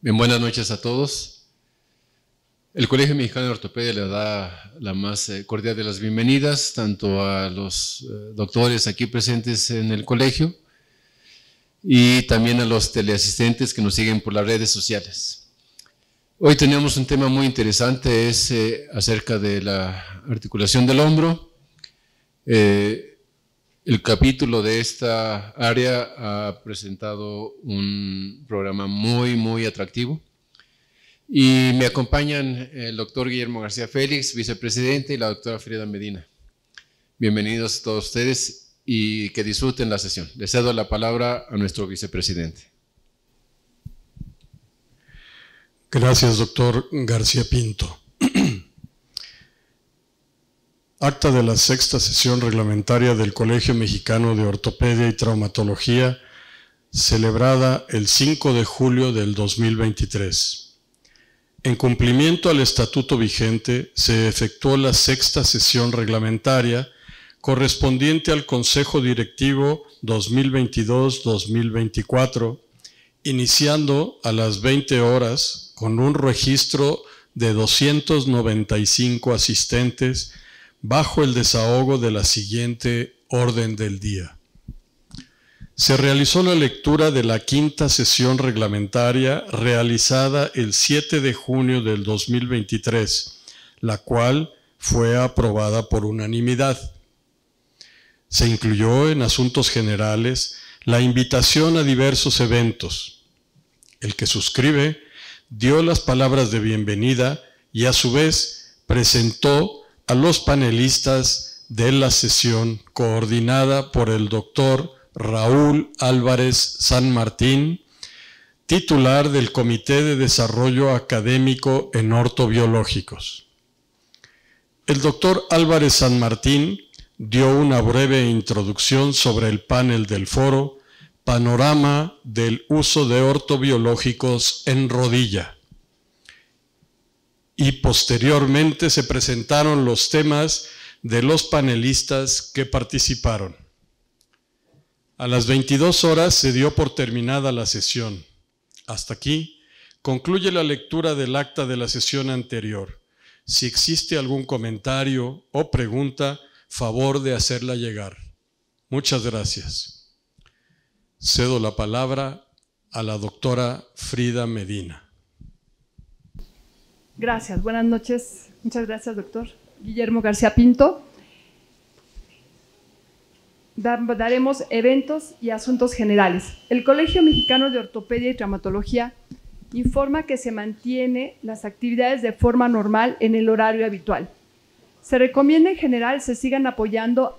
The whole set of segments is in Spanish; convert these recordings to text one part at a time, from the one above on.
Bien, buenas noches a todos. El Colegio Mexicano de Ortopedia le da la más eh, cordial de las bienvenidas tanto a los eh, doctores aquí presentes en el colegio y también a los teleasistentes que nos siguen por las redes sociales. Hoy tenemos un tema muy interesante, es eh, acerca de la articulación del hombro. Eh, el capítulo de esta área ha presentado un programa muy, muy atractivo. Y me acompañan el doctor Guillermo García Félix, vicepresidente, y la doctora Frida Medina. Bienvenidos a todos ustedes y que disfruten la sesión. Les cedo la palabra a nuestro vicepresidente. Gracias, doctor García Pinto. Acta de la sexta sesión reglamentaria del Colegio Mexicano de Ortopedia y Traumatología, celebrada el 5 de julio del 2023. En cumplimiento al estatuto vigente, se efectuó la sexta sesión reglamentaria correspondiente al Consejo Directivo 2022-2024 iniciando a las 20 horas con un registro de 295 asistentes bajo el desahogo de la siguiente orden del día. Se realizó la lectura de la quinta sesión reglamentaria realizada el 7 de junio del 2023, la cual fue aprobada por unanimidad. Se incluyó en asuntos generales la invitación a diversos eventos, el que suscribe, dio las palabras de bienvenida y a su vez presentó a los panelistas de la sesión coordinada por el doctor Raúl Álvarez San Martín, titular del Comité de Desarrollo Académico en Ortobiológicos. El doctor Álvarez San Martín dio una breve introducción sobre el panel del foro panorama del uso de ortobiológicos en rodilla. Y posteriormente se presentaron los temas de los panelistas que participaron. A las 22 horas se dio por terminada la sesión. Hasta aquí concluye la lectura del acta de la sesión anterior. Si existe algún comentario o pregunta, favor de hacerla llegar. Muchas gracias. Cedo la palabra a la doctora Frida Medina. Gracias, buenas noches. Muchas gracias, doctor Guillermo García Pinto. Daremos eventos y asuntos generales. El Colegio Mexicano de Ortopedia y Traumatología informa que se mantiene las actividades de forma normal en el horario habitual. Se recomienda en general se sigan apoyando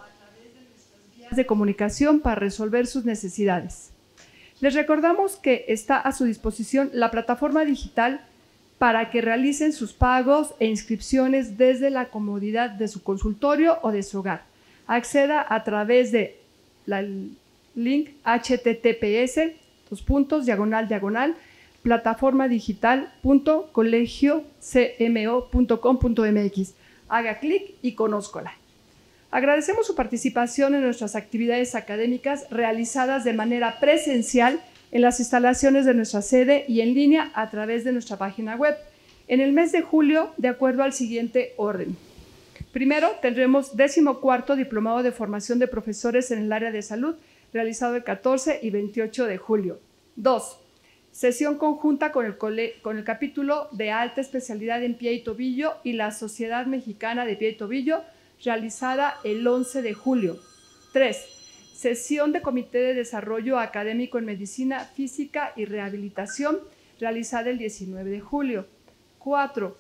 de comunicación para resolver sus necesidades. Les recordamos que está a su disposición la plataforma digital para que realicen sus pagos e inscripciones desde la comodidad de su consultorio o de su hogar. Acceda a través de la link https dos puntos diagonal diagonal plataforma Haga clic y conózcola. Agradecemos su participación en nuestras actividades académicas realizadas de manera presencial en las instalaciones de nuestra sede y en línea a través de nuestra página web en el mes de julio de acuerdo al siguiente orden. Primero, tendremos decimocuarto Diplomado de Formación de Profesores en el área de salud, realizado el 14 y 28 de julio. Dos, Sesión conjunta con el, con el capítulo de alta especialidad en pie y tobillo y la Sociedad Mexicana de Pie y Tobillo, realizada el 11 de julio. 3. Sesión de Comité de Desarrollo Académico en Medicina Física y Rehabilitación, realizada el 19 de julio. 4.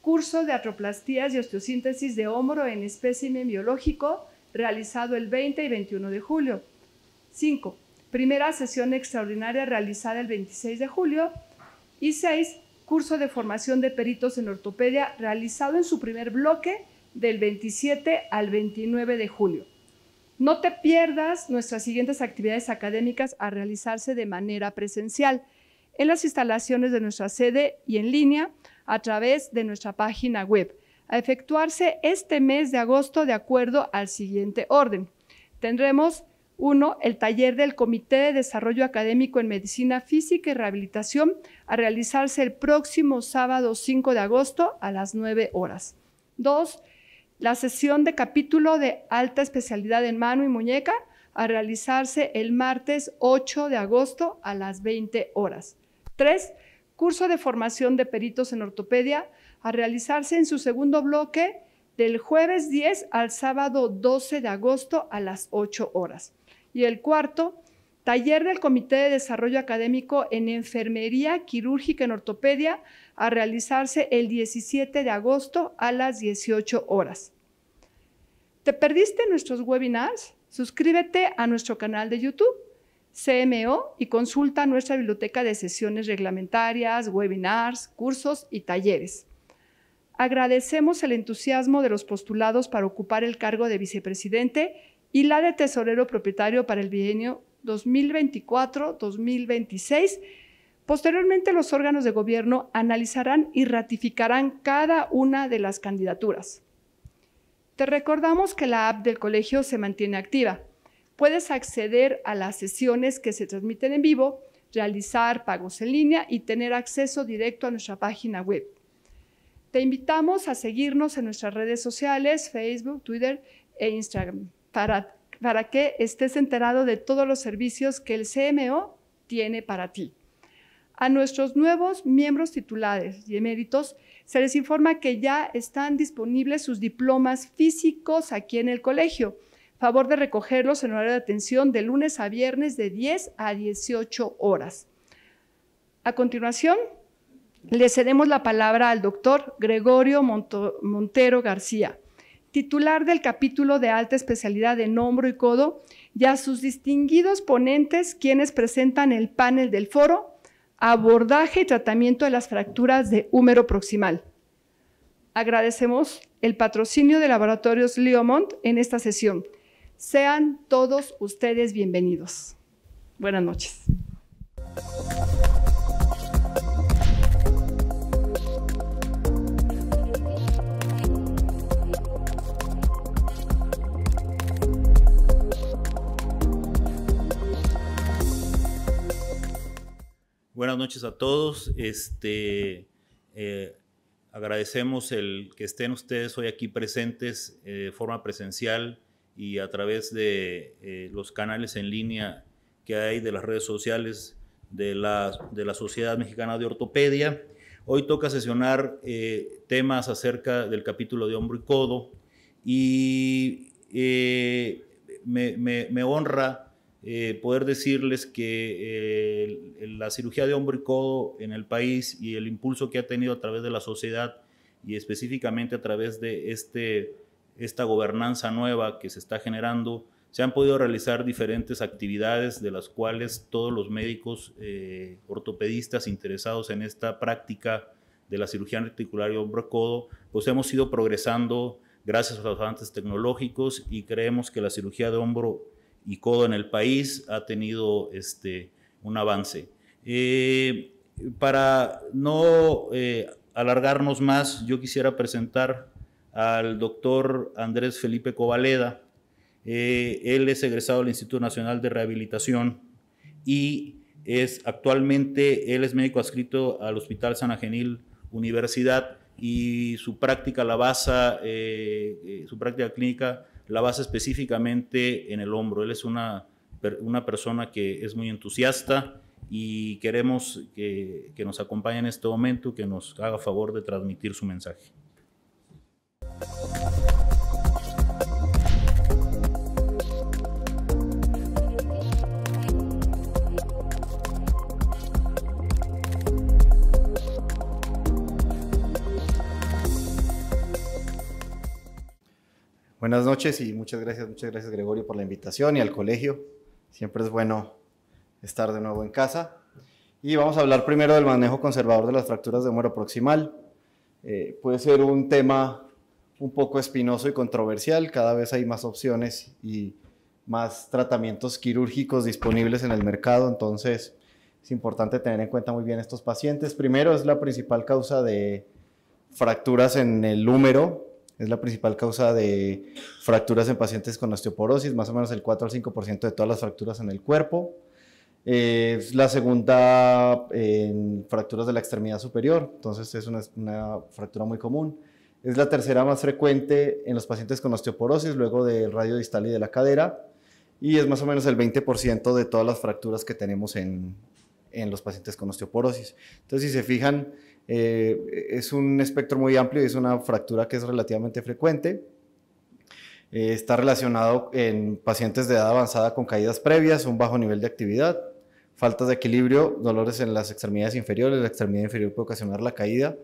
Curso de atroplastías y osteosíntesis de hombro en espécimen biológico, realizado el 20 y 21 de julio. 5. Primera sesión extraordinaria realizada el 26 de julio. Y 6. Curso de formación de peritos en ortopedia realizado en su primer bloque del 27 al 29 de julio. No te pierdas nuestras siguientes actividades académicas a realizarse de manera presencial en las instalaciones de nuestra sede y en línea a través de nuestra página web, a efectuarse este mes de agosto de acuerdo al siguiente orden. Tendremos uno, El taller del Comité de Desarrollo Académico en Medicina Física y Rehabilitación a realizarse el próximo sábado 5 de agosto a las 9 horas. 2 la sesión de capítulo de alta especialidad en mano y muñeca a realizarse el martes 8 de agosto a las 20 horas. 3. Curso de formación de peritos en ortopedia a realizarse en su segundo bloque del jueves 10 al sábado 12 de agosto a las 8 horas. Y el cuarto, taller del Comité de Desarrollo Académico en Enfermería Quirúrgica en Ortopedia a realizarse el 17 de agosto a las 18 horas. ¿Te perdiste nuestros webinars? Suscríbete a nuestro canal de YouTube, CMO, y consulta nuestra biblioteca de sesiones reglamentarias, webinars, cursos y talleres. Agradecemos el entusiasmo de los postulados para ocupar el cargo de vicepresidente y la de tesorero propietario para el bienio 2024-2026 Posteriormente, los órganos de gobierno analizarán y ratificarán cada una de las candidaturas. Te recordamos que la app del colegio se mantiene activa. Puedes acceder a las sesiones que se transmiten en vivo, realizar pagos en línea y tener acceso directo a nuestra página web. Te invitamos a seguirnos en nuestras redes sociales, Facebook, Twitter e Instagram, para, para que estés enterado de todos los servicios que el CMO tiene para ti. A nuestros nuevos miembros titulares y eméritos se les informa que ya están disponibles sus diplomas físicos aquí en el colegio. Favor de recogerlos en horario de atención de lunes a viernes de 10 a 18 horas. A continuación, le cedemos la palabra al doctor Gregorio Montero García, titular del capítulo de alta especialidad de hombro y codo, y a sus distinguidos ponentes quienes presentan el panel del foro abordaje y tratamiento de las fracturas de húmero proximal. Agradecemos el patrocinio de Laboratorios Leomont en esta sesión. Sean todos ustedes bienvenidos. Buenas noches. Buenas noches a todos. Este, eh, agradecemos el que estén ustedes hoy aquí presentes de eh, forma presencial y a través de eh, los canales en línea que hay de las redes sociales de la, de la Sociedad Mexicana de Ortopedia. Hoy toca sesionar temas acerca del capítulo de hombro y codo y me honra eh, poder decirles que eh, la cirugía de hombro y codo en el país y el impulso que ha tenido a través de la sociedad y específicamente a través de este, esta gobernanza nueva que se está generando, se han podido realizar diferentes actividades de las cuales todos los médicos eh, ortopedistas interesados en esta práctica de la cirugía articular y hombro-codo, pues hemos ido progresando gracias a los avances tecnológicos y creemos que la cirugía de hombro y codo en el país ha tenido este, un avance. Eh, para no eh, alargarnos más, yo quisiera presentar al doctor Andrés Felipe Covaleda. Eh, él es egresado del Instituto Nacional de Rehabilitación y es actualmente, él es médico adscrito al Hospital San Agenil Universidad y su práctica la basa, su práctica clínica la base específicamente en el hombro. Él es una, una persona que es muy entusiasta y queremos que, que nos acompañe en este momento, que nos haga favor de transmitir su mensaje. Buenas noches y muchas gracias, muchas gracias Gregorio por la invitación y al colegio. Siempre es bueno estar de nuevo en casa. Y vamos a hablar primero del manejo conservador de las fracturas de húmero proximal. Eh, puede ser un tema un poco espinoso y controversial. Cada vez hay más opciones y más tratamientos quirúrgicos disponibles en el mercado. Entonces, es importante tener en cuenta muy bien estos pacientes. Primero, es la principal causa de fracturas en el húmero es la principal causa de fracturas en pacientes con osteoporosis, más o menos el 4 al 5% de todas las fracturas en el cuerpo. Eh, es la segunda en fracturas de la extremidad superior, entonces es una, fractura muy común. Es la tercera más frecuente en los pacientes con osteoporosis, luego del radio distal y de la cadera. Y es más o menos el 20% de todas las fracturas que tenemos en, en los pacientes con osteoporosis. Entonces, si se fijan, eh, es un espectro muy amplio y es una fractura que es relativamente frecuente. Eh, está relacionado en pacientes de edad avanzada con caídas previas, un bajo nivel de actividad, falta de equilibrio, dolores en las extremidades inferiores. La extremidad inferior puede ocasionar la caída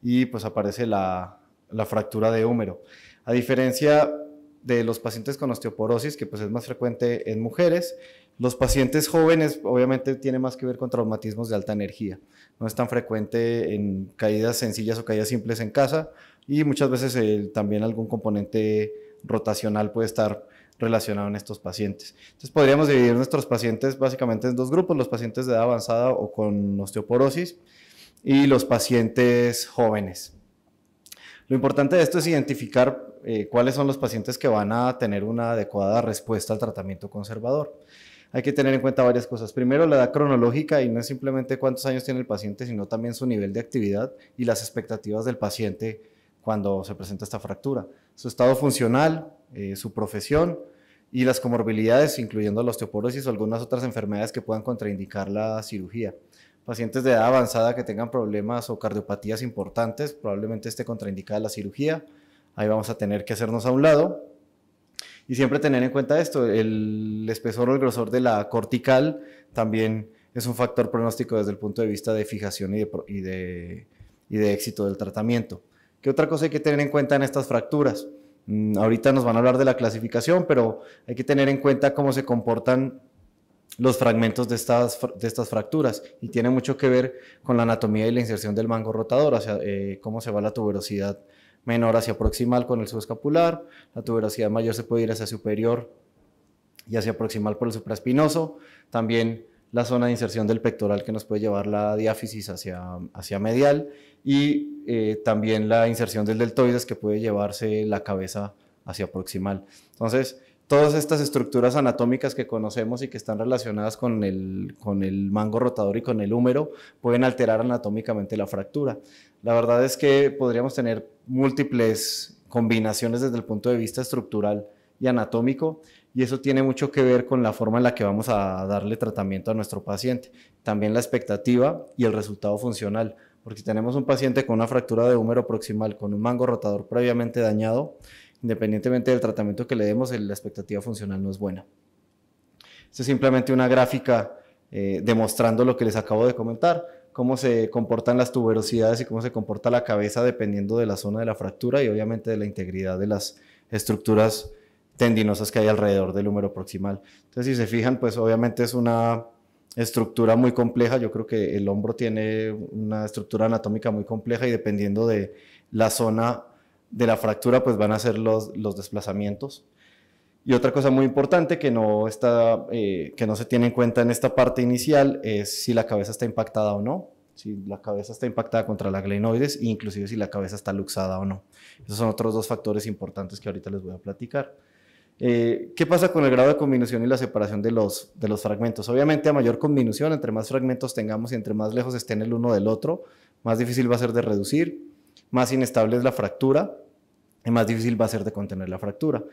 y pues aparece la, la fractura de húmero. A diferencia de los pacientes con osteoporosis, que pues es más frecuente en mujeres, los pacientes jóvenes obviamente tienen más que ver con traumatismos de alta energía. No es tan frecuente en caídas sencillas o caídas simples en casa y muchas veces eh, también algún componente rotacional puede estar relacionado en estos pacientes. Entonces podríamos dividir nuestros pacientes básicamente en dos grupos, los pacientes de edad avanzada o con osteoporosis y los pacientes jóvenes. Lo importante de esto es identificar eh, cuáles son los pacientes que van a tener una adecuada respuesta al tratamiento conservador hay que tener en cuenta varias cosas. Primero, la edad cronológica y no es simplemente cuántos años tiene el paciente, sino también su nivel de actividad y las expectativas del paciente cuando se presenta esta fractura. Su estado funcional, eh, su profesión y las comorbilidades, incluyendo la osteoporosis o algunas otras enfermedades que puedan contraindicar la cirugía. Pacientes de edad avanzada que tengan problemas o cardiopatías importantes, probablemente esté contraindicada la cirugía. Ahí vamos a tener que hacernos a un lado y siempre tener en cuenta esto, el espesor o el grosor de la cortical también es un factor pronóstico desde el punto de vista de fijación y de, y de, éxito del tratamiento. ¿Qué otra cosa hay que tener en cuenta en estas fracturas? Mm, ahorita nos van a hablar de la clasificación, pero hay que tener en cuenta cómo se comportan los fragmentos de estas, de estas fracturas y tiene mucho que ver con la anatomía y la inserción del mango rotador, o sea, eh, cómo se va la tuberosidad menor hacia proximal con el subescapular, la tuberosidad mayor se puede ir hacia superior y hacia proximal por el supraespinoso, también la zona de inserción del pectoral que nos puede llevar la diáfisis hacia, hacia medial y eh, también la inserción del deltoides que puede llevarse la cabeza hacia proximal. Entonces, todas estas estructuras anatómicas que conocemos y que están relacionadas con el, con el mango rotador y con el húmero pueden alterar anatómicamente la fractura. La verdad es que podríamos tener múltiples combinaciones desde el punto de vista estructural y anatómico y eso tiene mucho que ver con la forma en la que vamos a darle tratamiento a nuestro paciente. También la expectativa y el resultado funcional, porque tenemos un paciente con una fractura de húmero proximal, con un mango rotador previamente dañado, independientemente del tratamiento que le demos, la expectativa funcional no es buena. Esto es simplemente una gráfica eh, demostrando lo que les acabo de comentar, cómo se comportan las tuberosidades y cómo se comporta la cabeza dependiendo de la zona de la fractura y obviamente de la integridad de las estructuras tendinosas que hay alrededor del húmero proximal. Entonces, si se fijan, pues obviamente es una estructura muy compleja. Yo creo que el hombro tiene una estructura anatómica muy compleja y dependiendo de la zona de la fractura pues van a ser los, los desplazamientos. Y otra cosa muy importante que no, está, eh, que no se tiene en cuenta en esta parte inicial es si la cabeza está impactada o no, si la cabeza está impactada contra la glenoides e inclusive si la cabeza está luxada o no. Esos son otros dos factores importantes que ahorita les voy a platicar. Eh, ¿Qué pasa con el grado de combinación y la separación de los, de los fragmentos? Obviamente a mayor combinación, entre más fragmentos tengamos y entre más lejos estén el uno del otro, más difícil va a ser de reducir, más inestable es la fractura más difícil va a ser de contener la fractura.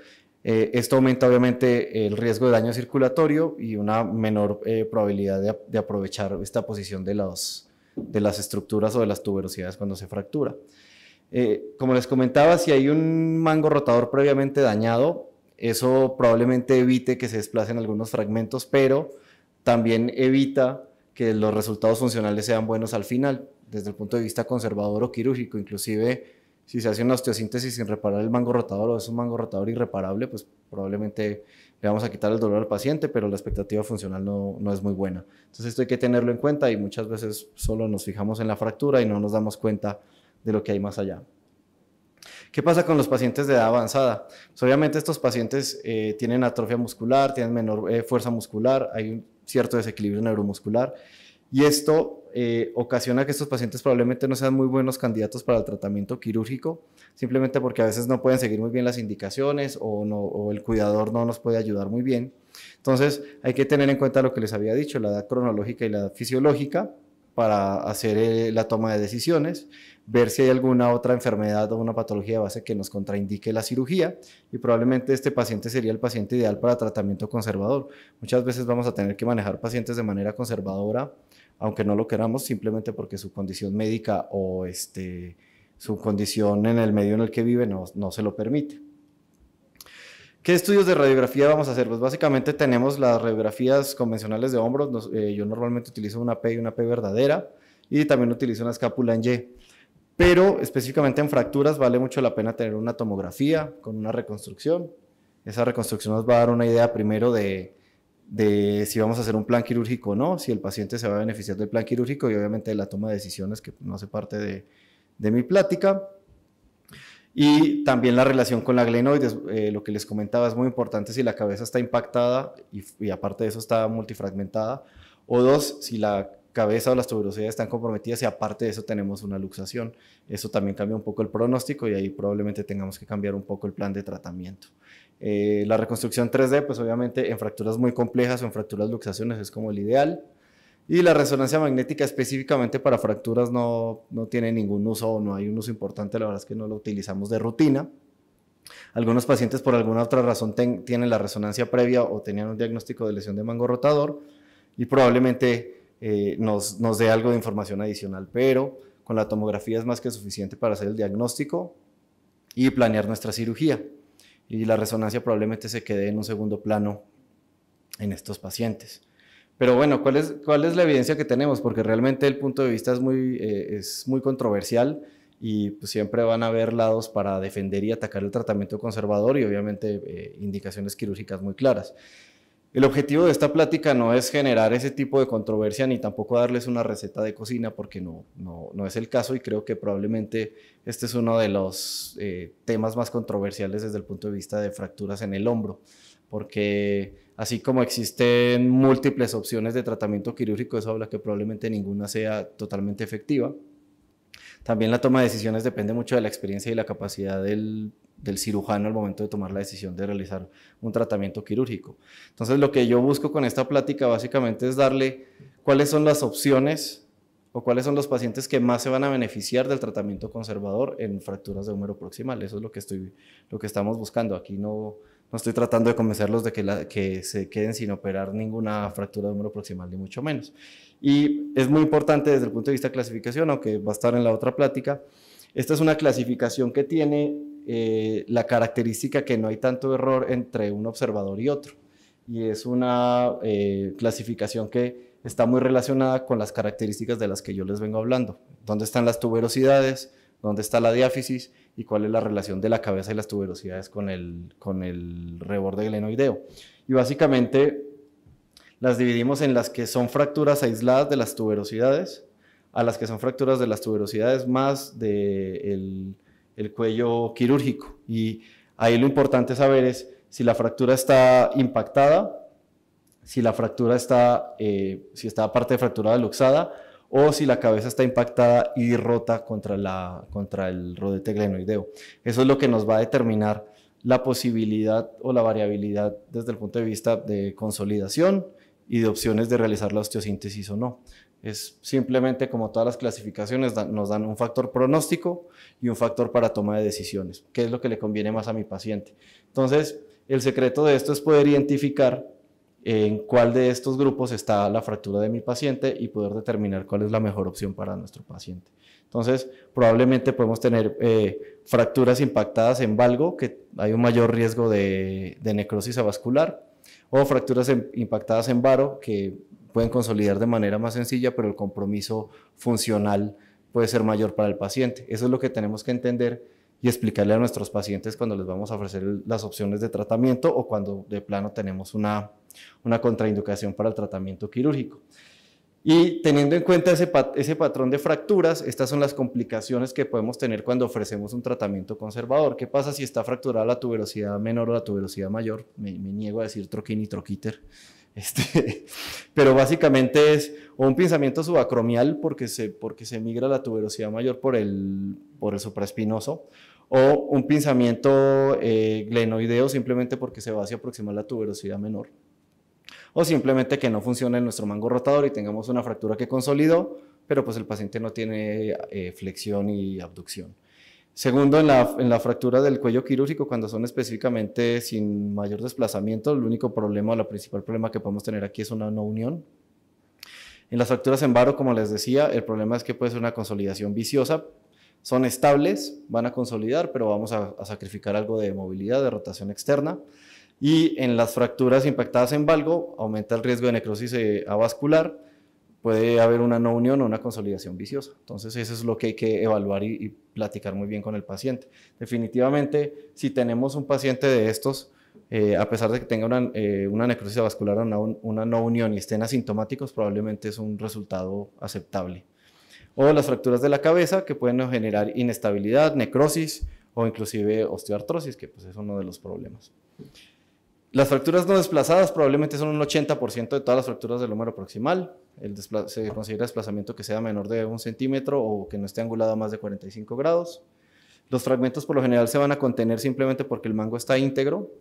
Eh, esto aumenta obviamente el riesgo de daño circulatorio y una menor eh, probabilidad de, aprovechar esta posición de, los, de las estructuras o de las tuberosidades cuando se fractura. Eh, como les comentaba, si hay un mango rotador previamente dañado, eso probablemente evite que se desplacen algunos fragmentos, pero también evita que los resultados funcionales sean buenos al final desde el punto de vista conservador o quirúrgico, inclusive si se hace una osteosíntesis sin reparar el mango rotador o es un mango rotador irreparable, pues probablemente le vamos a quitar el dolor al paciente, pero la expectativa funcional no, es muy buena. Entonces esto hay que tenerlo en cuenta y muchas veces solo nos fijamos en la fractura y no nos damos cuenta de lo que hay más allá. ¿Qué pasa con los pacientes de edad avanzada? Pues, obviamente estos pacientes eh, tienen atrofia muscular, tienen menor eh, fuerza muscular, hay un cierto desequilibrio neuromuscular y esto eh, ocasiona que estos pacientes probablemente no sean muy buenos candidatos para el tratamiento quirúrgico, simplemente porque a veces no pueden seguir muy bien las indicaciones o, no, el cuidador no nos puede ayudar muy bien. Entonces hay que tener en cuenta lo que les había dicho, la edad cronológica y la edad fisiológica para hacer eh, la toma de decisiones, ver si hay alguna otra enfermedad o una patología base que nos contraindique la cirugía y probablemente este paciente sería el paciente ideal para tratamiento conservador. Muchas veces vamos a tener que manejar pacientes de manera conservadora aunque no lo queramos, simplemente porque su condición médica o este, su condición en el medio en el que vive no, se lo permite. ¿Qué estudios de radiografía vamos a hacer? Pues básicamente tenemos las radiografías convencionales de hombros. Eh, yo normalmente utilizo una P y una P verdadera y también utilizo una escápula en Y. Pero específicamente en fracturas vale mucho la pena tener una tomografía con una reconstrucción. Esa reconstrucción nos va a dar una idea primero de de si vamos a hacer un plan quirúrgico o no, si el paciente se va a beneficiar del plan quirúrgico y obviamente la toma de decisiones que no hace parte de, mi plática. Y también la relación con la glenoides, eh, lo que les comentaba es muy importante si la cabeza está impactada y, y, aparte de eso está multifragmentada, o dos, si la cabeza o las tuberosidades están comprometidas y aparte de eso tenemos una luxación. Eso también cambia un poco el pronóstico y ahí probablemente tengamos que cambiar un poco el plan de tratamiento. Eh, la reconstrucción 3D, pues obviamente en fracturas muy complejas o en fracturas luxaciones es como el ideal. Y la resonancia magnética específicamente para fracturas no, tiene ningún uso o no hay un uso importante, la verdad es que no lo utilizamos de rutina. Algunos pacientes por alguna otra razón tienen la resonancia previa o tenían un diagnóstico de lesión de mango rotador y probablemente eh, nos dé algo de información adicional, pero con la tomografía es más que suficiente para hacer el diagnóstico y planear nuestra cirugía y la resonancia probablemente se quede en un segundo plano en estos pacientes. Pero bueno, ¿cuál es, la evidencia que tenemos? Porque realmente el punto de vista es muy, eh, controversial y pues, siempre van a haber lados para defender y atacar el tratamiento conservador y obviamente eh, indicaciones quirúrgicas muy claras. El objetivo de esta plática no es generar ese tipo de controversia ni tampoco darles una receta de cocina porque no, no, es el caso y creo que probablemente este es uno de los eh, temas más controversiales desde el punto de vista de fracturas en el hombro, porque así como existen múltiples opciones de tratamiento quirúrgico, eso habla que probablemente ninguna sea totalmente efectiva. También la toma de decisiones depende mucho de la experiencia y la capacidad del, cirujano al momento de tomar la decisión de realizar un tratamiento quirúrgico. Entonces, lo que yo busco con esta plática básicamente es darle cuáles son las opciones o cuáles son los pacientes que más se van a beneficiar del tratamiento conservador en fracturas de húmero proximal. Eso es lo que, estoy, lo que estamos buscando. Aquí no, no estoy tratando de convencerlos de que, se queden sin operar ninguna fractura de número proximal, ni mucho menos. Y es muy importante desde el punto de vista de clasificación, aunque va a estar en la otra plática. Esta es una clasificación que tiene eh, la característica que no hay tanto error entre un observador y otro. Y es una eh, clasificación que está muy relacionada con las características de las que yo les vengo hablando. ¿Dónde están las tuberosidades? ¿Dónde está la diáfisis? y cuál es la relación de la cabeza y las tuberosidades con el, con el reborde glenoideo. Y básicamente las dividimos en las que son fracturas aisladas de las tuberosidades, a las que son fracturas de las tuberosidades más del de el cuello quirúrgico. Y ahí lo importante saber es si la fractura está impactada, si la fractura está, eh, si está parte de fractura luxada o si la cabeza está impactada y rota contra, el rodete glenoideo. Eso es lo que nos va a determinar la posibilidad o la variabilidad desde el punto de vista de consolidación y de opciones de realizar la osteosíntesis o no. Es simplemente como todas las clasificaciones nos dan un factor pronóstico y un factor para toma de decisiones, ¿Qué es lo que le conviene más a mi paciente. Entonces, el secreto de esto es poder identificar en cuál de estos grupos está la fractura de mi paciente y poder determinar cuál es la mejor opción para nuestro paciente. Entonces, probablemente podemos tener eh, fracturas impactadas en valgo, que hay un mayor riesgo de, necrosis avascular, o fracturas impactadas en varo, que pueden consolidar de manera más sencilla, pero el compromiso funcional puede ser mayor para el paciente. Eso es lo que tenemos que entender y explicarle a nuestros pacientes cuando les vamos a ofrecer las opciones de tratamiento o cuando de plano tenemos una una contraindicación para el tratamiento quirúrgico. Y teniendo en cuenta ese, patrón de fracturas, estas son las complicaciones que podemos tener cuando ofrecemos un tratamiento conservador. ¿Qué pasa si está fracturada la tuberosidad menor o la tuberosidad mayor? Me, niego a decir troquín y este, pero básicamente es un pinzamiento subacromial porque se, porque se migra la tuberosidad mayor por el, supraespinoso o un pinzamiento eh, glenoideo simplemente porque se va hacia aproximar la tuberosidad menor o simplemente que no funcione nuestro mango rotador y tengamos una fractura que consolidó, pero pues el paciente no tiene eh, flexión y abducción. Segundo, en la, fractura del cuello quirúrgico, cuando son específicamente sin mayor desplazamiento, el único problema o la principal problema que podemos tener aquí es una no unión. En las fracturas en varo, como les decía, el problema es que puede ser una consolidación viciosa. Son estables, van a consolidar, pero vamos a sacrificar algo de movilidad, de rotación externa y en las fracturas impactadas en valgo aumenta el riesgo de necrosis eh, avascular, puede haber una no unión o una consolidación viciosa. Entonces eso es lo que hay que evaluar y, platicar muy bien con el paciente. Definitivamente, si tenemos un paciente de estos, eh, a pesar de que tenga una, eh, una necrosis vascular o una, una, no unión y estén asintomáticos, probablemente es un resultado aceptable. O las fracturas de la cabeza que pueden generar inestabilidad, necrosis o inclusive osteoartrosis, que pues, es uno de los problemas. Las fracturas no desplazadas probablemente son un 80% de todas las fracturas del húmero proximal. El se considera desplazamiento que sea menor de un centímetro o que no esté angulado a más de 45 grados. Los fragmentos por lo general se van a contener simplemente porque el mango está íntegro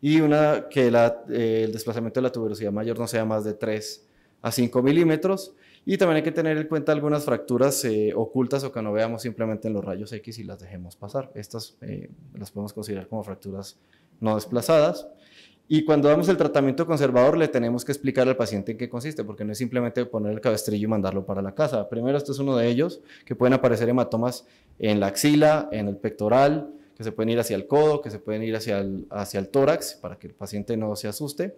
y una que eh, el desplazamiento de la tuberosidad mayor no sea más de 3 a 5 milímetros. Y también hay que tener en cuenta algunas fracturas eh, ocultas o que no veamos simplemente en los rayos X y las dejemos pasar. Estas eh, las podemos considerar como fracturas no desplazadas. Y cuando damos el tratamiento conservador, le tenemos que explicar al paciente en qué consiste, porque no es simplemente poner el cabestrillo y mandarlo para la casa. Primero, esto es uno de ellos, que pueden aparecer hematomas en la axila, en el pectoral, que se pueden ir hacia el codo, que se pueden ir hacia el, hacia el tórax, para que el paciente no se asuste.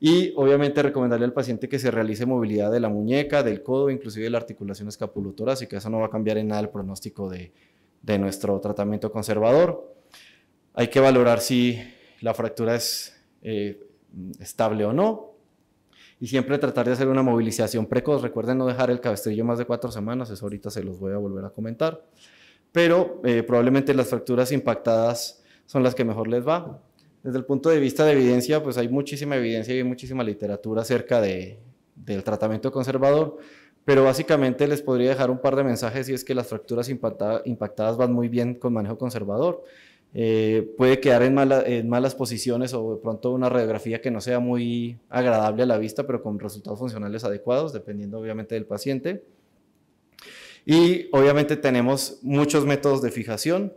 Y obviamente recomendarle al paciente que se realice movilidad de la muñeca, del codo, inclusive de la articulación que Eso no va a cambiar en nada el pronóstico de, de nuestro tratamiento conservador. Hay que valorar si la fractura es eh, estable o no. Y siempre tratar de hacer una movilización precoz. Recuerden no dejar el cabestrillo más de cuatro semanas, eso ahorita se los voy a volver a comentar. Pero eh, probablemente las fracturas impactadas son las que mejor les va. Desde el punto de vista de evidencia, pues hay muchísima evidencia y muchísima literatura acerca del tratamiento conservador, pero básicamente les podría dejar un par de mensajes y es que las fracturas impactadas van muy bien con manejo conservador. Eh, puede quedar en, malas posiciones o de pronto una radiografía que no sea muy agradable a la vista, pero con resultados funcionales adecuados, dependiendo obviamente del paciente. Y obviamente tenemos muchos métodos de fijación,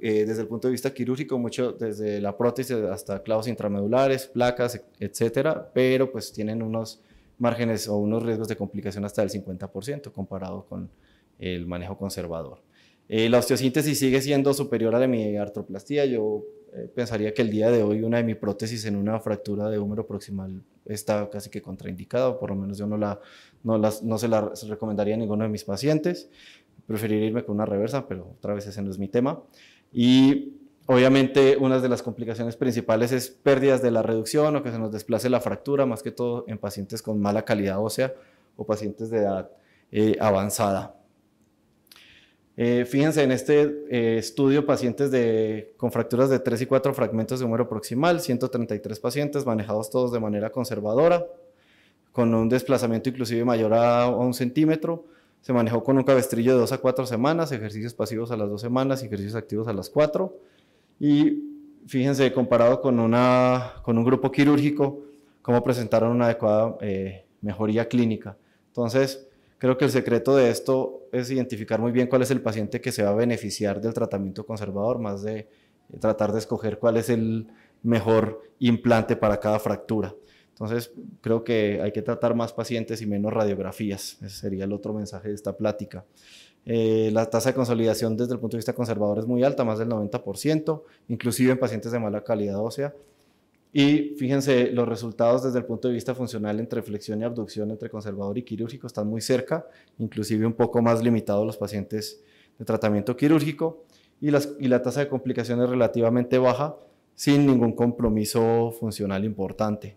eh, desde el punto de vista quirúrgico, mucho desde la prótesis hasta clavos intramedulares, placas, etcétera, pero pues tienen unos márgenes o unos riesgos de complicación hasta el 50% comparado con el manejo conservador. Eh, la osteosíntesis sigue siendo superior a la de mi artroplastía. Yo eh, pensaría que el día de hoy una de mis prótesis en una fractura de húmero proximal está casi que contraindicada, por lo menos yo no, la, las, se la recomendaría a ninguno de mis pacientes. Preferiría irme con una reversa, pero otra vez ese no es mi tema. Y Obviamente, una de las complicaciones principales es pérdidas de la reducción o que se nos desplace la fractura, más que todo en pacientes con mala calidad ósea o pacientes de edad eh, avanzada. Eh, fíjense en este eh, estudio pacientes de, con fracturas de 3 y 4 fragmentos de húmero proximal, 133 pacientes manejados todos de manera conservadora, con un desplazamiento inclusive mayor a, un centímetro. Se manejó con un cabestrillo de 2 a 4 semanas, ejercicios pasivos a las 2 semanas, ejercicios activos a las 4. Y fíjense, comparado con, una, con un grupo quirúrgico, cómo presentaron una adecuada eh, mejoría clínica. Entonces, Creo que el secreto de esto es identificar muy bien cuál es el paciente que se va a beneficiar del tratamiento conservador, más de eh, tratar de escoger cuál es el mejor implante para cada fractura. Entonces, creo que hay que tratar más pacientes y menos radiografías. Ese sería el otro mensaje de esta plática. Eh, la tasa de consolidación desde el punto de vista conservador es muy alta, más del 90%, inclusive en pacientes de mala calidad ósea. Y fíjense, los resultados desde el punto de vista funcional entre flexión y abducción, entre conservador y quirúrgico, están muy cerca, inclusive un poco más limitados los pacientes de tratamiento quirúrgico y, la tasa de complicaciones relativamente baja, sin ningún compromiso funcional importante.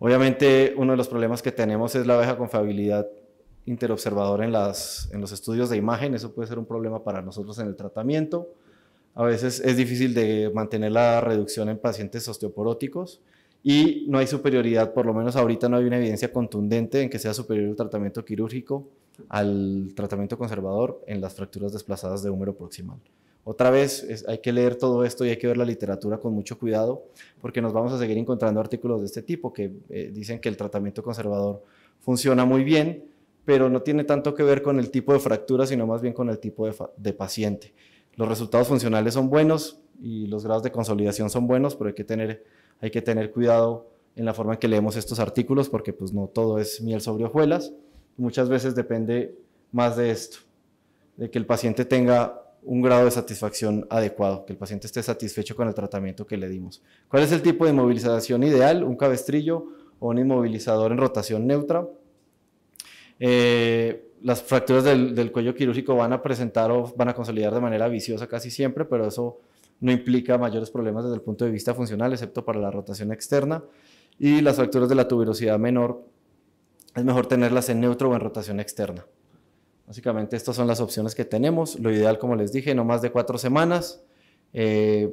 Obviamente, uno de los problemas que tenemos es la baja confiabilidad interobservadora en los estudios de imagen, eso puede ser un problema para nosotros en el tratamiento. A veces es difícil de mantener la reducción en pacientes osteoporóticos y no hay superioridad, por lo menos ahorita no hay una evidencia contundente en que sea superior el tratamiento quirúrgico al tratamiento conservador en las fracturas desplazadas de húmero proximal. Otra vez, hay que leer todo esto y hay que ver la literatura con mucho cuidado porque nos vamos a seguir encontrando artículos de este tipo que eh, dicen que el tratamiento conservador funciona muy bien, pero no tiene tanto que ver con el tipo de fractura, sino más bien con el tipo de paciente los resultados funcionales son buenos y los grados de consolidación son buenos, pero hay que tener, hay que tener cuidado en la forma en que leemos estos artículos porque pues no todo es miel sobre hojuelas. Muchas veces depende más de esto, de que el paciente tenga un grado de satisfacción adecuado, que el paciente esté satisfecho con el tratamiento que le dimos. ¿Cuál es el tipo de inmovilización ideal? ¿Un cabestrillo o un inmovilizador en rotación neutra? Eh, las fracturas del, cuello quirúrgico van a presentar o van a consolidar de manera viciosa casi siempre, pero eso no implica mayores problemas desde el punto de vista funcional, excepto para la rotación externa. Y las fracturas de la tuberosidad menor, es mejor tenerlas en neutro o en rotación externa. Básicamente estas son las opciones que tenemos. Lo ideal, como les dije, no más de cuatro semanas. Eh,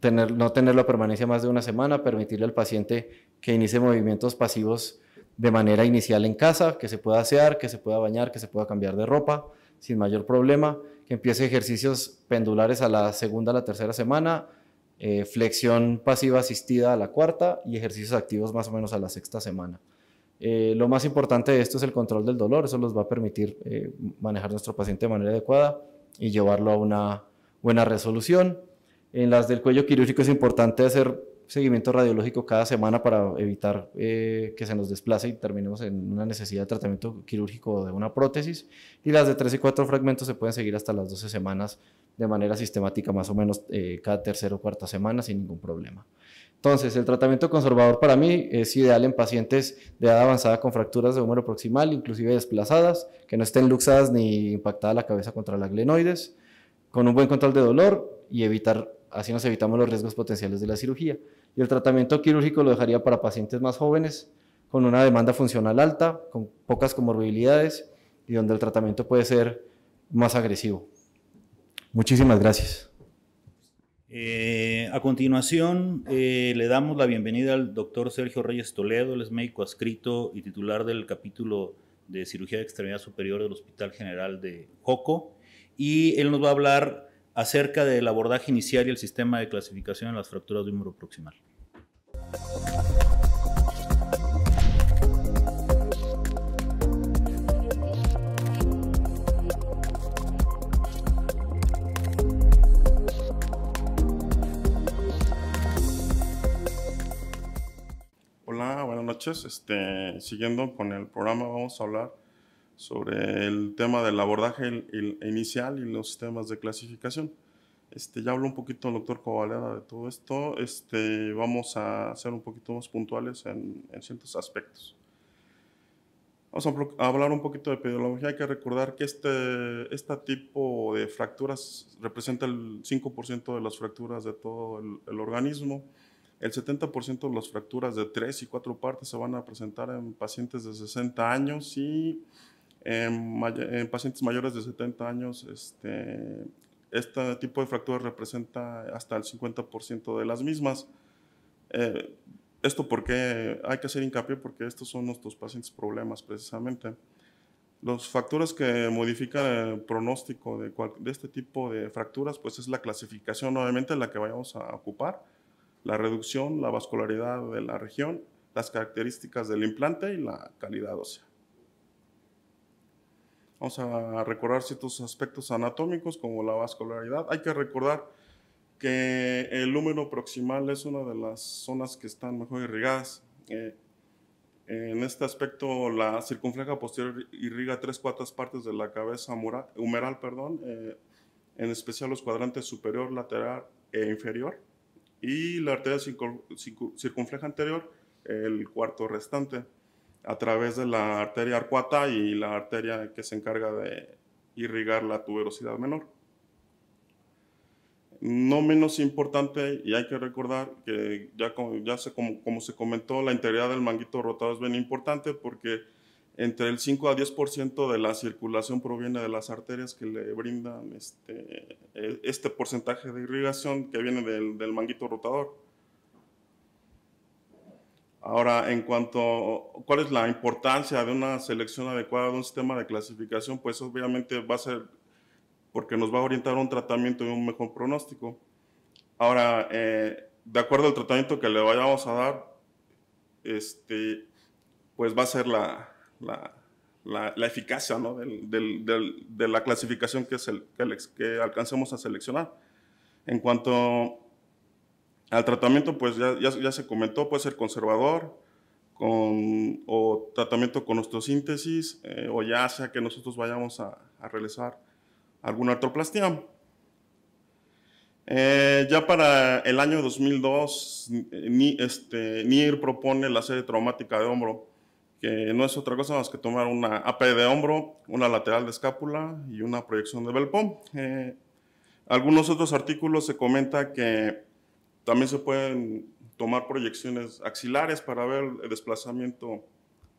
tener, no tener la permanencia más de una semana, permitirle al paciente que inicie movimientos pasivos de manera inicial en casa, que se pueda asear, que se pueda bañar, que se pueda cambiar de ropa sin mayor problema, que empiece ejercicios pendulares a la segunda, a la tercera semana, eh, flexión pasiva asistida a la cuarta y ejercicios activos más o menos a la sexta semana. Eh, lo más importante de esto es el control del dolor, eso nos va a permitir eh, manejar nuestro paciente de manera adecuada y llevarlo a una buena resolución. En las del cuello quirúrgico es importante hacer seguimiento radiológico cada semana para evitar eh, que se nos desplace y terminemos en una necesidad de tratamiento quirúrgico de una prótesis. Y las de 3 y 4 fragmentos se pueden seguir hasta las 12 semanas de manera sistemática, más o menos eh, cada tercera o cuarta semana sin ningún problema. Entonces, el tratamiento conservador para mí es ideal en pacientes de edad avanzada con fracturas de húmero proximal, inclusive desplazadas, que no estén luxadas ni impactada la cabeza contra la glenoides, con un buen control de dolor y evitar, así nos evitamos los riesgos potenciales de la cirugía y el tratamiento quirúrgico lo dejaría para pacientes más jóvenes, con una demanda funcional alta, con pocas comorbilidades y donde el tratamiento puede ser más agresivo. Muchísimas gracias. Eh, a continuación, eh, le damos la bienvenida al doctor Sergio Reyes Toledo, él es médico adscrito y titular del capítulo de cirugía de extremidad superior del Hospital General de Joco, y él nos va a hablar acerca del abordaje inicial y el sistema de clasificación en las fracturas de húmero proximal. Hola, buenas noches. Este, siguiendo con el programa, vamos a hablar sobre el tema del abordaje inicial y los sistemas de clasificación. Este, ya habló un poquito el doctor Covaleda de todo esto. Este, vamos a ser un poquito más puntuales en, ciertos aspectos. Vamos a, hablar un poquito de pediología. Hay que recordar que este, este tipo de fracturas representa el 5% de las fracturas de todo el, organismo. El 70% de las fracturas de tres y cuatro partes se van a presentar en pacientes de 60 años y en, pacientes mayores de 70 años, este, este tipo de fracturas representa hasta el 50% de las mismas. Eh, esto porque hay que hacer hincapié porque estos son nuestros pacientes problemas precisamente. Los factores que modifican el pronóstico de, de, este tipo de fracturas, pues es la clasificación, nuevamente la que vayamos a ocupar, la reducción, la vascularidad de la región, las características del implante y la calidad ósea. Vamos a recordar ciertos aspectos anatómicos como la vascularidad. Hay que recordar que el húmero proximal es una de las zonas que están mejor irrigadas. Eh, en este aspecto, la circunfleja posterior irriga tres cuartas partes de la cabeza humeral, perdón, eh, en especial los cuadrantes superior, lateral e inferior, y la arteria circunfleja anterior, el cuarto restante a través de la arteria arcuata y la arteria que se encarga de irrigar la tuberosidad menor. No menos importante, y hay que recordar que ya, ya se, como, se comentó, la integridad del manguito rotador es bien importante porque entre el 5 a 10% de la circulación proviene de las arterias que le brindan este, e, este porcentaje de irrigación que viene del, del manguito rotador. Ahora, en cuanto a cuál es la importancia de una selección adecuada de un sistema de clasificación, pues obviamente va a ser porque nos va a orientar a un tratamiento y un mejor pronóstico. Ahora, eh, de acuerdo al tratamiento que le vayamos a dar, este, pues va a ser la, la, la, eficacia ¿no? de la clasificación que, es que alcancemos a seleccionar. En cuanto al tratamiento, pues ya, se comentó, puede ser conservador con, o tratamiento con osteosíntesis eh, o ya sea que nosotros vayamos a, realizar alguna artroplastia. Eh, ya para el año 2002, ni, este, NIR propone la serie traumática de hombro, que no es otra cosa más que tomar una AP de hombro, una lateral de escápula y una proyección de Belpón. Eh, algunos otros artículos se comenta que también se pueden tomar proyecciones axilares para ver el desplazamiento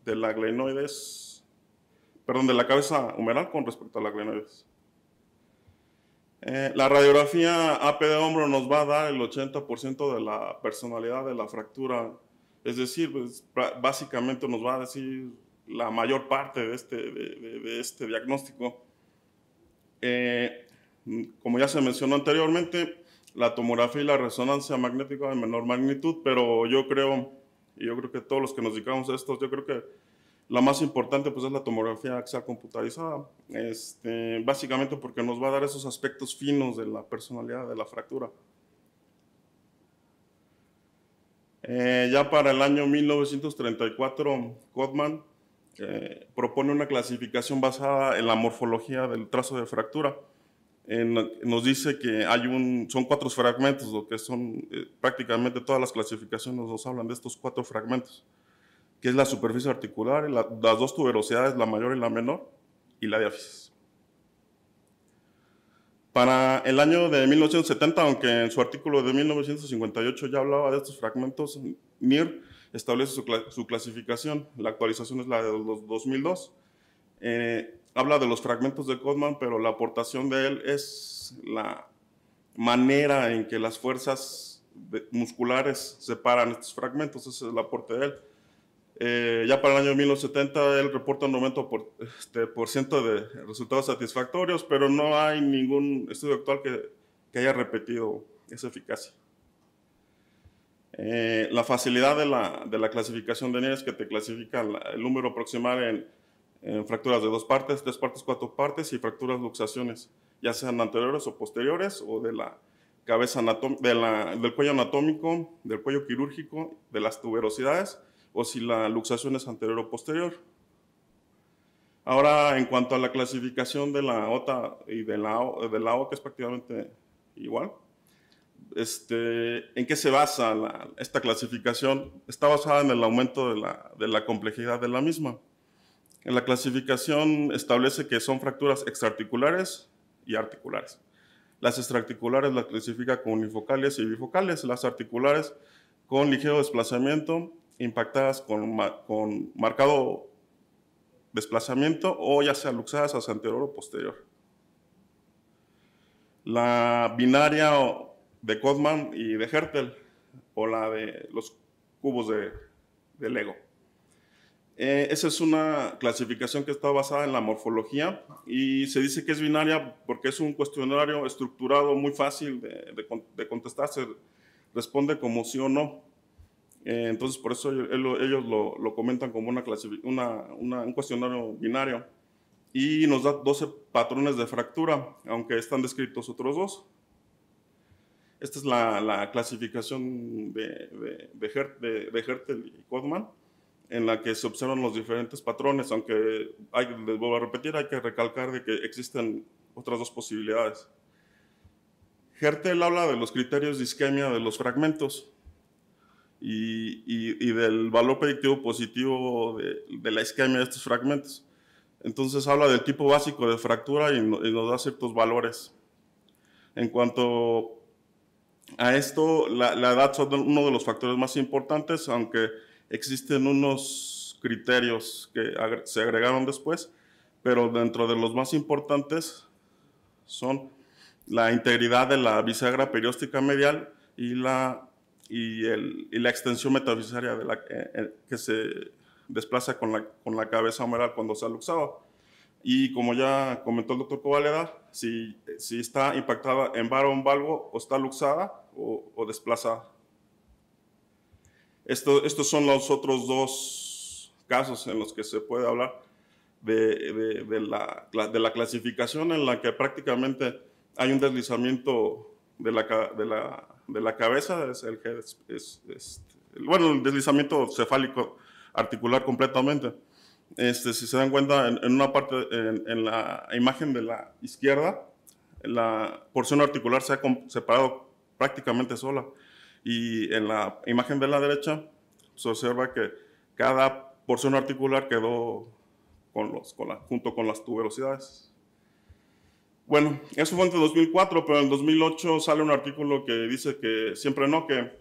de la glenoides, perdón, de la cabeza humeral con respecto a la glenoides. Eh, la radiografía AP de hombro nos va a dar el 80% de la personalidad de la fractura, es decir, pues, básicamente nos va a decir la mayor parte de este, de, este diagnóstico. Eh, como ya se mencionó anteriormente, la tomografía y la resonancia magnética de menor magnitud, pero yo creo, y yo creo que todos los que nos dedicamos a esto, yo creo que la más importante pues es la tomografía axial computarizada, este, básicamente porque nos va a dar esos aspectos finos de la personalidad de la fractura. Eh, ya para el año 1934, Codman eh, propone una clasificación basada en la morfología del trazo de fractura nos dice que hay un, son cuatro fragmentos, lo que son eh, prácticamente todas las clasificaciones nos hablan de estos cuatro fragmentos, que es la superficie articular, las dos tuberosidades, la mayor y la menor, y la diáfisis. Para el año de 1970, aunque en su artículo de 1958 ya hablaba de estos fragmentos, MIR establece su, clasificación. La actualización es la de los 2002 habla de los fragmentos de Codman, pero la aportación de él es la manera en que las fuerzas musculares separan estos fragmentos, ese es el aporte de él. Eh, ya para el año 1970 él reporta un aumento por, este, por ciento de resultados satisfactorios, pero no hay ningún estudio actual que, haya repetido esa eficacia. Eh, la facilidad de la, de la, clasificación de es que te clasifica el número aproximado en fracturas de dos partes, tres partes, cuatro partes y fracturas luxaciones, ya sean anteriores o posteriores o de la cabeza del cuello anatómico, del cuello quirúrgico, de las tuberosidades o si la luxación es anterior o posterior. Ahora, en cuanto a la clasificación de la OTA y de la, que es prácticamente igual. Este, ¿En qué se basa esta clasificación? Está basada en el aumento de la complejidad de la misma. En La clasificación establece que son fracturas extraarticulares y articulares. Las extraarticulares las clasifica con unifocales y bifocales, las articulares con ligero desplazamiento, impactadas con, con marcado desplazamiento o ya sean luxadas hacia anterior o posterior. La binaria de Codman y de Hertel o la de los cubos de, de Lego. Eh, esa es una clasificación que está basada en la morfología y se dice que es binaria porque es un cuestionario estructurado muy fácil de, contestar, se responde como sí o no. Eh, entonces, por eso ellos lo, comentan como una, un cuestionario binario y nos da 12 patrones de fractura, aunque están descritos otros dos. Esta es la, clasificación de, de, Hertel y Codman en la que se observan los diferentes patrones, aunque les vuelvo a repetir, hay que recalcar de que existen otras dos posibilidades. Hertel habla de los criterios de isquemia de los fragmentos y, del valor predictivo positivo de, la isquemia de estos fragmentos. Entonces habla del tipo básico de fractura y, nos da ciertos valores. En cuanto a esto, la, la edad son uno de los factores más importantes, aunque existen unos criterios que se agregaron después, pero dentro de los más importantes son la integridad de la bisagra perióstica medial y la, extensión metafisaria eh, eh, que se desplaza con la, cabeza humeral cuando se ha luxado. Y como ya comentó el doctor Covaleda, si, está impactada en varo o valgo o está luxada o, o desplaza estos son los otros dos casos en los que se puede hablar de, la, de la clasificación en la que prácticamente hay un deslizamiento de la, de la, de la cabeza, el, bueno, deslizamiento cefálico articular completamente. Este, si se dan cuenta, en, una parte, en, la imagen de la izquierda, la porción articular se ha separado prácticamente sola. Y en la imagen de la derecha se observa que cada porción articular quedó con los, junto con las tuberosidades. Bueno, eso fue entre 2004, pero en 2008 sale un artículo que dice que siempre no, que,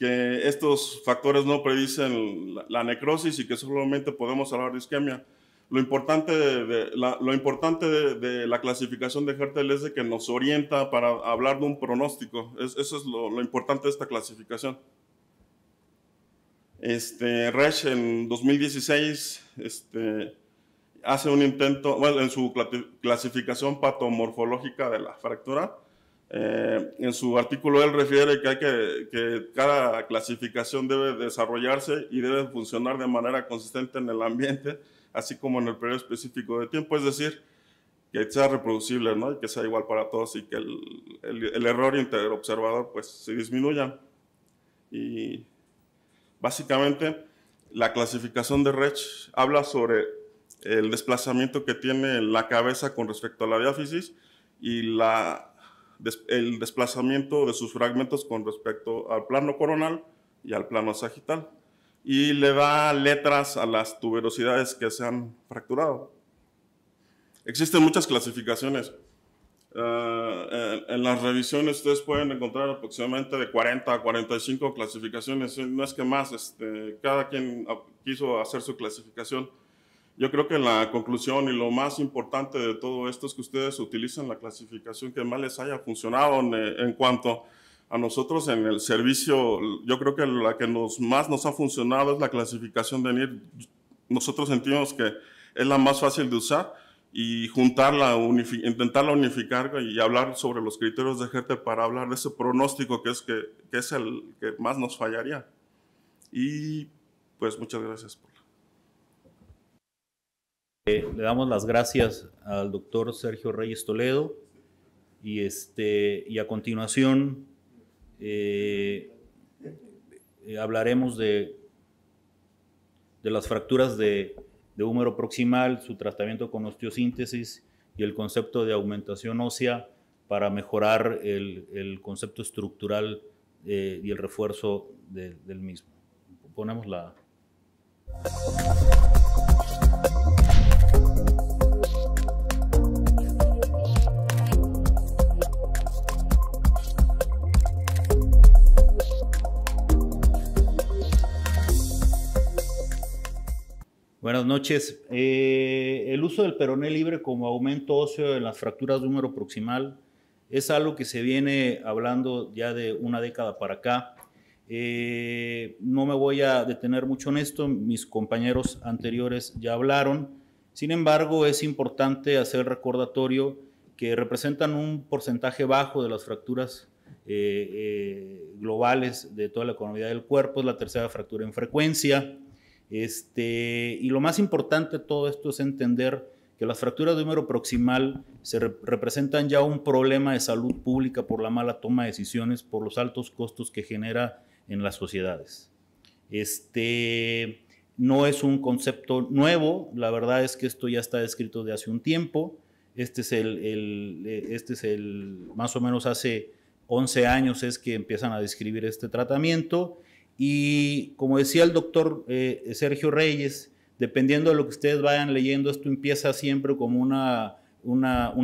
que estos factores no predicen la necrosis y que solamente podemos hablar de isquemia. Lo importante de, la, lo importante de, la clasificación de Hertel es de que nos orienta para hablar de un pronóstico. eso es lo, importante de esta clasificación. Este, Resch en 2016 este, hace un intento, bueno, en su clasificación patomorfológica de la fractura, eh, en su artículo él refiere que, hay que, cada clasificación debe desarrollarse y debe funcionar de manera consistente en el ambiente así como en el periodo específico de tiempo, es decir, que sea reproducible ¿no? y que sea igual para todos y que el, error interobservador pues, se disminuya. Y básicamente la clasificación de Rech habla sobre el desplazamiento que tiene la cabeza con respecto a la diáfisis y el desplazamiento de sus fragmentos con respecto al plano coronal y al plano sagital y le da letras a las tuberosidades que se han fracturado. Existen muchas clasificaciones. Eh, en, las revisiones ustedes pueden encontrar aproximadamente de 40 a 45 clasificaciones, eh, no es que más, este, cada quien quiso hacer su clasificación. Yo creo que la conclusión y lo más importante de todo esto es que ustedes utilicen la clasificación que más les haya funcionado en, cuanto a nosotros en el servicio, yo creo que la que nos, más nos ha funcionado es la clasificación de NIR. Nosotros sentimos que es la más fácil de usar y juntarla, intentarla unificar y hablar sobre los criterios de GT para hablar de ese pronóstico que es, que, que es el que más nos fallaría. Y pues muchas gracias. Por... Eh, le damos las gracias al doctor Sergio Reyes Toledo y, este, y a continuación eh, eh, hablaremos de, de las fracturas de, húmero proximal, su tratamiento con osteosíntesis y el concepto de aumentación ósea para mejorar el, concepto estructural eh, y el refuerzo del mismo. Ponemos la... Buenas noches. Eh, el uso del peroné libre como aumento óseo en las fracturas de húmero proximal es algo que se viene hablando ya de una década para acá. Eh, no me voy a detener mucho en esto, mis compañeros anteriores ya hablaron. Sin embargo, es importante hacer recordatorio que representan un porcentaje bajo de las fracturas eh, globales de toda la economía del cuerpo, es la tercera fractura en frecuencia. Este, y lo más importante de todo esto es entender que las fracturas de húmero proximal se representan ya un problema de salud pública por la mala toma de decisiones, por los altos costos que genera en las sociedades. Este, no es un concepto nuevo, la verdad es que esto ya está descrito de hace un tiempo. Este es el, eh, este es el más o menos hace 11 años es que empiezan a describir este tratamiento y como decía el doctor eh, Sergio Reyes, dependiendo de lo que ustedes vayan leyendo, esto empieza siempre como una,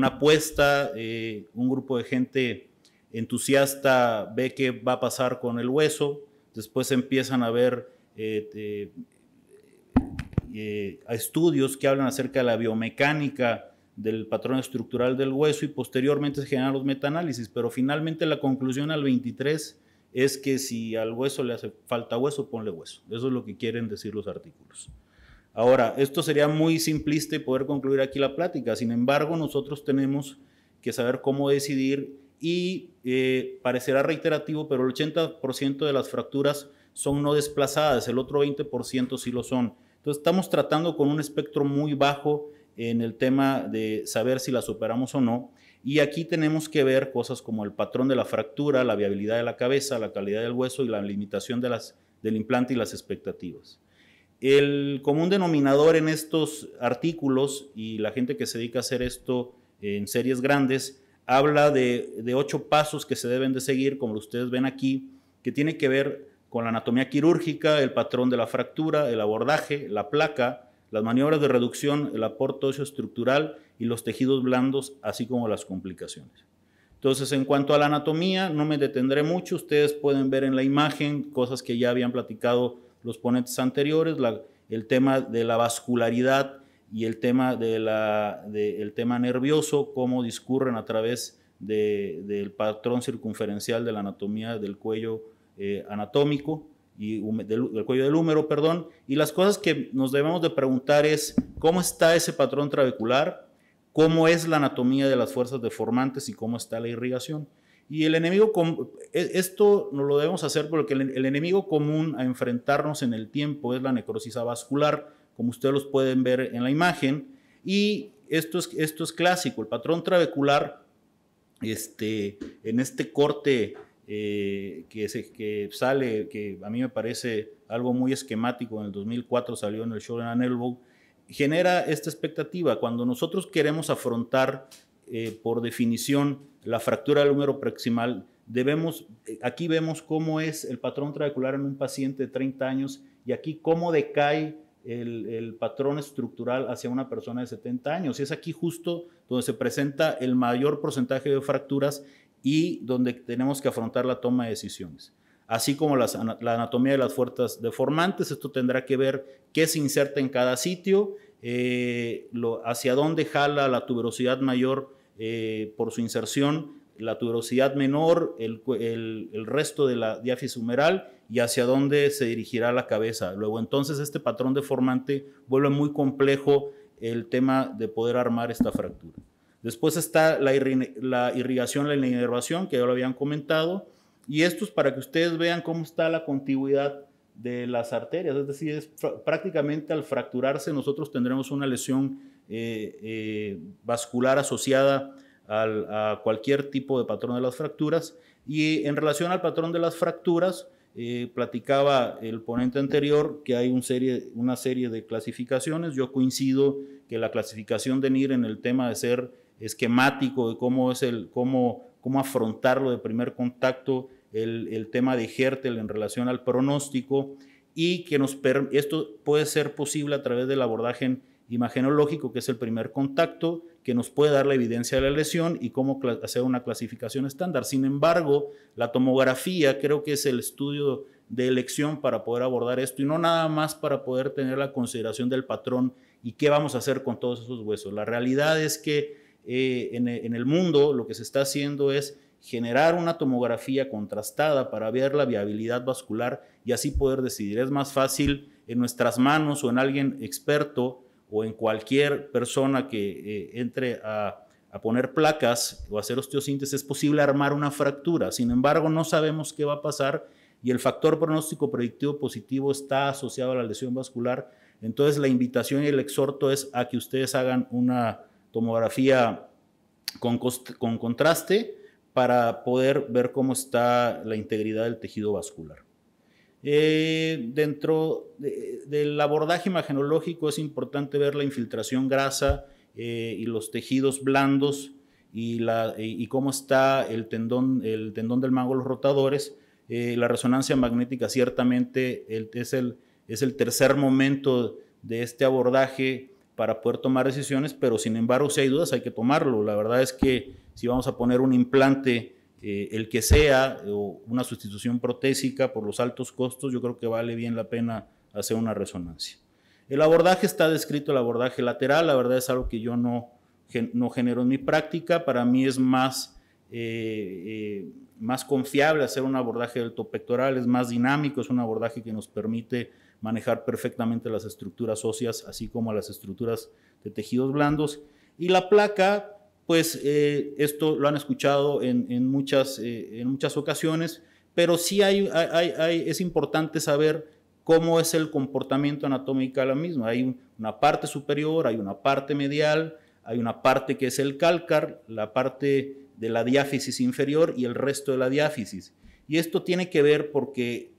apuesta, eh, un grupo de gente entusiasta ve qué va a pasar con el hueso, después empiezan a ver eh, estudios que hablan acerca de la biomecánica del patrón estructural del hueso y posteriormente se generan los metaanálisis, pero finalmente la conclusión al 23 es que si al hueso le hace falta hueso, ponle hueso. Eso es lo que quieren decir los artículos. Ahora, esto sería muy simplista poder concluir aquí la plática. Sin embargo, nosotros tenemos que saber cómo decidir y eh, parecerá reiterativo, pero el 80% de las fracturas son no desplazadas, el otro 20% sí lo son. Entonces, estamos tratando con un espectro muy bajo en el tema de saber si las superamos o no. Y aquí tenemos que ver cosas como el patrón de la fractura, la viabilidad de la cabeza, la calidad del hueso y la limitación del implante y las expectativas. El común denominador en estos artículos y la gente que se dedica a hacer esto en series grandes habla de, de ocho pasos que se deben de seguir, como ustedes ven aquí, que tiene que ver con la anatomía quirúrgica, el patrón de la fractura, el abordaje, la placa, las maniobras de reducción, el aporte óseo estructural y los tejidos blandos, así como las complicaciones. Entonces, en cuanto a la anatomía, no me detendré mucho. Ustedes pueden ver en la imagen cosas que ya habían platicado los ponentes anteriores, el tema de la vascularidad y el tema, de la, tema nervioso, cómo discurren a través del patrón circunferencial de la anatomía del cuello eh, anatómico del, cuello del húmero, perdón. Y las cosas que nos debemos de preguntar es cómo está ese patrón trabecular, cómo es la anatomía de las fuerzas deformantes y cómo está la irrigación. Y el enemigo, e, esto no lo debemos hacer porque el, enemigo común a enfrentarnos en el tiempo es la necrosis vascular, como ustedes los pueden ver en la imagen. Y esto es, esto es clásico, el patrón trabecular, este, en este corte eh, que, que sale, que a mí me parece algo muy esquemático, en el 2004 salió en el Show en Elbow, genera esta expectativa. Cuando nosotros queremos afrontar, eh, por definición, la fractura del húmero proximal, debemos, eh, aquí vemos cómo es el patrón trabecular en un paciente de 30 años y aquí cómo decae el, el, patrón estructural hacia una persona de 70 años. Y es aquí justo donde se presenta el mayor porcentaje de fracturas y donde tenemos que afrontar la toma de decisiones. Así como la anatomía de las fuerzas deformantes, esto tendrá que ver qué se inserta en cada sitio, eh, hacia dónde jala la tuberosidad mayor eh, por su inserción, la tuberosidad menor, el, resto de la diáfisis humeral y hacia dónde se dirigirá la cabeza. Luego entonces este patrón deformante vuelve muy complejo el tema de poder armar esta fractura. Después está la, la irrigación, la inervación, que ya lo habían comentado. Y esto es para que ustedes vean cómo está la contigüidad de las arterias. Es decir, prácticamente al fracturarse nosotros tendremos una lesión eh, eh, vascular asociada a cualquier tipo de patrón de las fracturas. Y en relación al patrón de las fracturas, eh, platicaba el ponente anterior que hay una serie de clasificaciones. Yo coincido que la clasificación de NIR en el tema de ser esquemático de cómo es el, cómo, cómo afrontarlo de primer contacto, el, tema de Hertel en relación al pronóstico y que nos esto puede ser posible a través del abordaje imagenológico, que es el primer contacto, que nos puede dar la evidencia de la lesión y cómo hacer una clasificación estándar. Sin embargo, la tomografía creo que es el estudio de elección para poder abordar esto y no nada más para poder tener la consideración del patrón y qué vamos a hacer con todos esos huesos. La realidad es que eh, en, el mundo lo que se está haciendo es generar una tomografía contrastada para ver la viabilidad vascular y así poder decidir. Es más fácil en nuestras manos o en alguien experto o en cualquier persona que eh, entre a, a, poner placas o hacer osteosíntesis, es posible armar una fractura. Sin embargo, no sabemos qué va a pasar y el factor pronóstico predictivo positivo está asociado a la lesión vascular. Entonces, la invitación y el exhorto es a que ustedes hagan una tomografía con, contraste para poder ver cómo está la integridad del tejido vascular. Eh, dentro del abordaje imagenológico es importante ver la infiltración grasa eh, y los tejidos blandos y, la, y, cómo está el tendón, el tendón del mango, los rotadores. Eh, la resonancia magnética ciertamente es, el, es el tercer momento de este abordaje para poder tomar decisiones, pero sin embargo, si hay dudas, hay que tomarlo. La verdad es que si vamos a poner un implante, eh, el que sea, o una sustitución protésica por los altos costos, yo creo que vale bien la pena hacer una resonancia. El abordaje está descrito, el abordaje lateral, la verdad es algo que yo no, no genero en mi práctica, para mí es más... Eh, eh, más confiable hacer un abordaje del pectoral, es más dinámico, es un abordaje que nos permite manejar perfectamente las estructuras óseas, así como las estructuras de tejidos blandos. Y la placa, pues eh, esto lo han escuchado en, muchas, eh, en muchas ocasiones, pero sí hay, es importante saber cómo es el comportamiento anatómico de la misma. Hay una parte superior, hay una parte medial, hay una parte que es el cálcar, la parte de la diáfisis inferior y el resto de la diáfisis. Y esto tiene que ver porque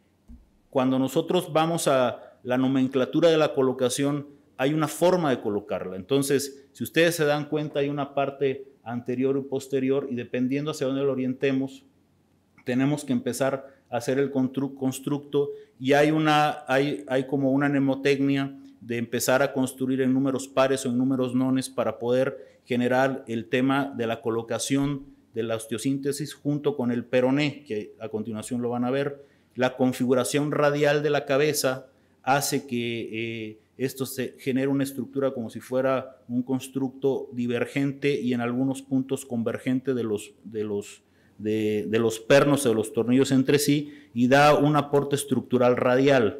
cuando nosotros vamos a la nomenclatura de la colocación, hay una forma de colocarla. Entonces, si ustedes se dan cuenta, hay una parte anterior y posterior, y dependiendo hacia dónde lo orientemos, tenemos que empezar a hacer el constructo, y hay, una, hay, hay como una mnemotecnia de empezar a construir en números pares o en números nones para poder generar el tema de la colocación de la osteosíntesis junto con el peroné, que a continuación lo van a ver, la configuración radial de la cabeza hace que eh, esto se genere una estructura como si fuera un constructo divergente y en algunos puntos convergente de los, de los, de, los pernos de los tornillos entre sí y da un aporte estructural radial.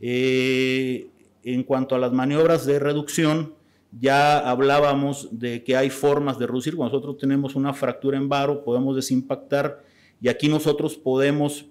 Eh, en cuanto a las maniobras de reducción, ya hablábamos de que hay formas de reducir. Cuando nosotros tenemos una fractura en varo, podemos desimpactar y aquí nosotros podemos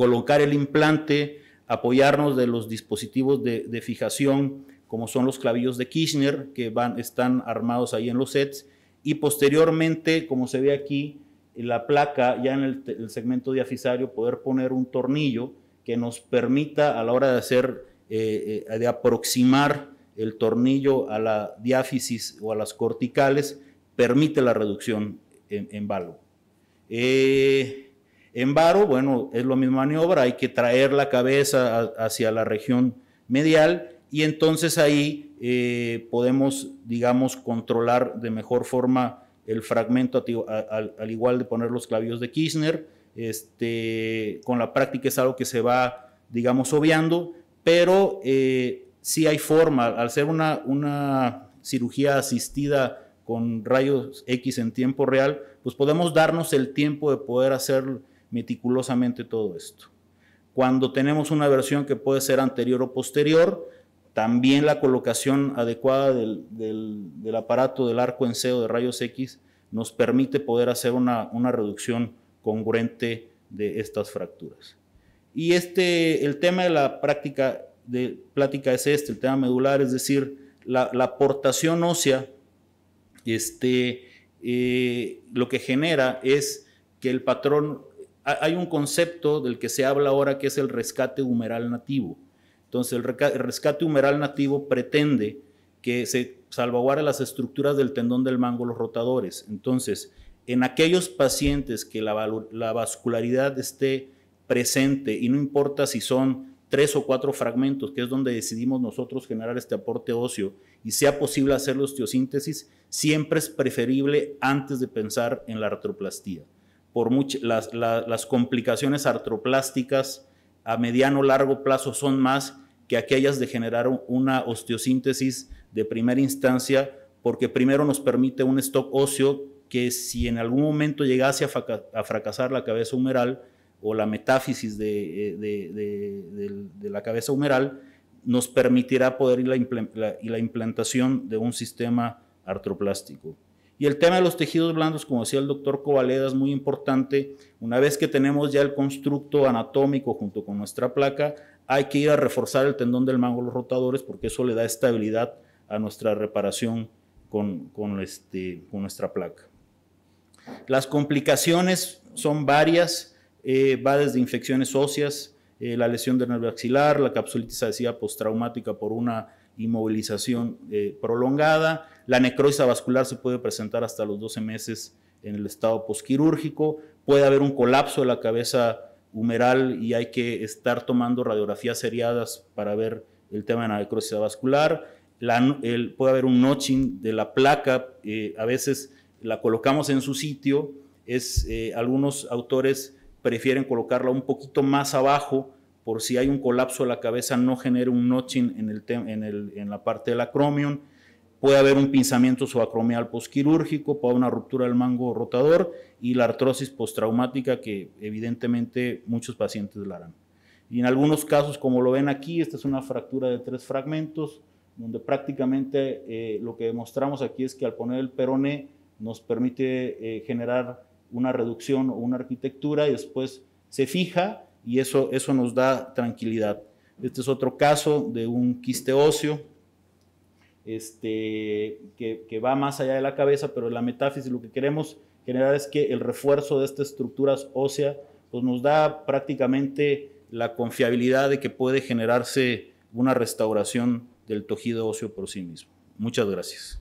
colocar el implante, apoyarnos de los dispositivos de, fijación, como son los clavillos de Kirchner, que van, están armados ahí en los sets, y posteriormente, como se ve aquí, la placa, ya en el, segmento diafisario, poder poner un tornillo que nos permita a la hora de hacer, eh, eh, de aproximar el tornillo a la diáfisis o a las corticales, permite la reducción en, valor. Eh, en varo, bueno, es la misma maniobra, hay que traer la cabeza hacia la región medial y entonces ahí eh, podemos, digamos, controlar de mejor forma el fragmento, al, igual de poner los clavios de Kirchner. Este, con la práctica es algo que se va, digamos, obviando, pero eh, sí hay forma, al ser una, una cirugía asistida con rayos X en tiempo real, pues podemos darnos el tiempo de poder hacer meticulosamente todo esto. Cuando tenemos una versión que puede ser anterior o posterior, también la colocación adecuada del, aparato del arco en seo de rayos X nos permite poder hacer una, reducción congruente de estas fracturas. Y este, el tema de la práctica de plática es este, el tema medular, es decir, la, aportación ósea, este, eh, lo que genera es que el patrón hay un concepto del que se habla ahora que es el rescate humeral nativo. Entonces, el rescate humeral nativo pretende que se salvaguarde las estructuras del tendón del mango, los rotadores. Entonces, en aquellos pacientes que la, vascularidad esté presente y no importa si son tres o cuatro fragmentos, que es donde decidimos nosotros generar este aporte óseo, y sea posible hacer la osteosíntesis, siempre es preferible antes de pensar en la artroplastía por las, complicaciones artroplásticas a mediano o largo plazo son más que aquellas de generar una osteosíntesis de primera instancia, porque primero nos permite un stock óseo que si en algún momento llegase a, fracasar la cabeza humeral o la metáfisis eh, de, la cabeza humeral, nos permitirá poder ir la, la implantación de un sistema artroplástico. Y el tema de los tejidos blandos, como decía el doctor Covaleda, es muy importante. Una vez que tenemos ya el constructo anatómico junto con nuestra placa, hay que ir a reforzar el tendón del mango, los rotadores, porque eso le da estabilidad a nuestra reparación con, este, nuestra placa. Las complicaciones son varias, eh, va desde infecciones óseas, eh, la lesión del nervio axilar, la capsulitis adhesiva postraumática por una inmovilización eh, prolongada. La necrosis vascular se puede presentar hasta los 12 meses en el estado posquirúrgico. Puede haber un colapso de la cabeza humeral y hay que estar tomando radiografías seriadas para ver el tema de la necrosis vascular. puede haber un notching de la placa, eh, a veces la colocamos en su sitio, es, eh, algunos autores prefieren colocarla un poquito más abajo por si hay un colapso de la cabeza, no genere un notching en, la parte del acromion. Puede haber un pinzamiento subacromial posquirúrgico, puede haber una ruptura del mango rotador y la artrosis postraumática que evidentemente muchos pacientes la harán. Y en algunos casos, como lo ven aquí, esta es una fractura de tres fragmentos, donde prácticamente eh, lo que demostramos aquí es que al poner el perone nos permite eh, generar una reducción o una arquitectura y después se fija y eso, eso nos da tranquilidad. Este es otro caso de un quiste óseo este, que, va más allá de la cabeza, pero en la metáfisis lo que queremos generar es que el refuerzo de estas estructuras óseas pues, nos da prácticamente la confiabilidad de que puede generarse una restauración del tejido óseo por sí mismo. Muchas gracias.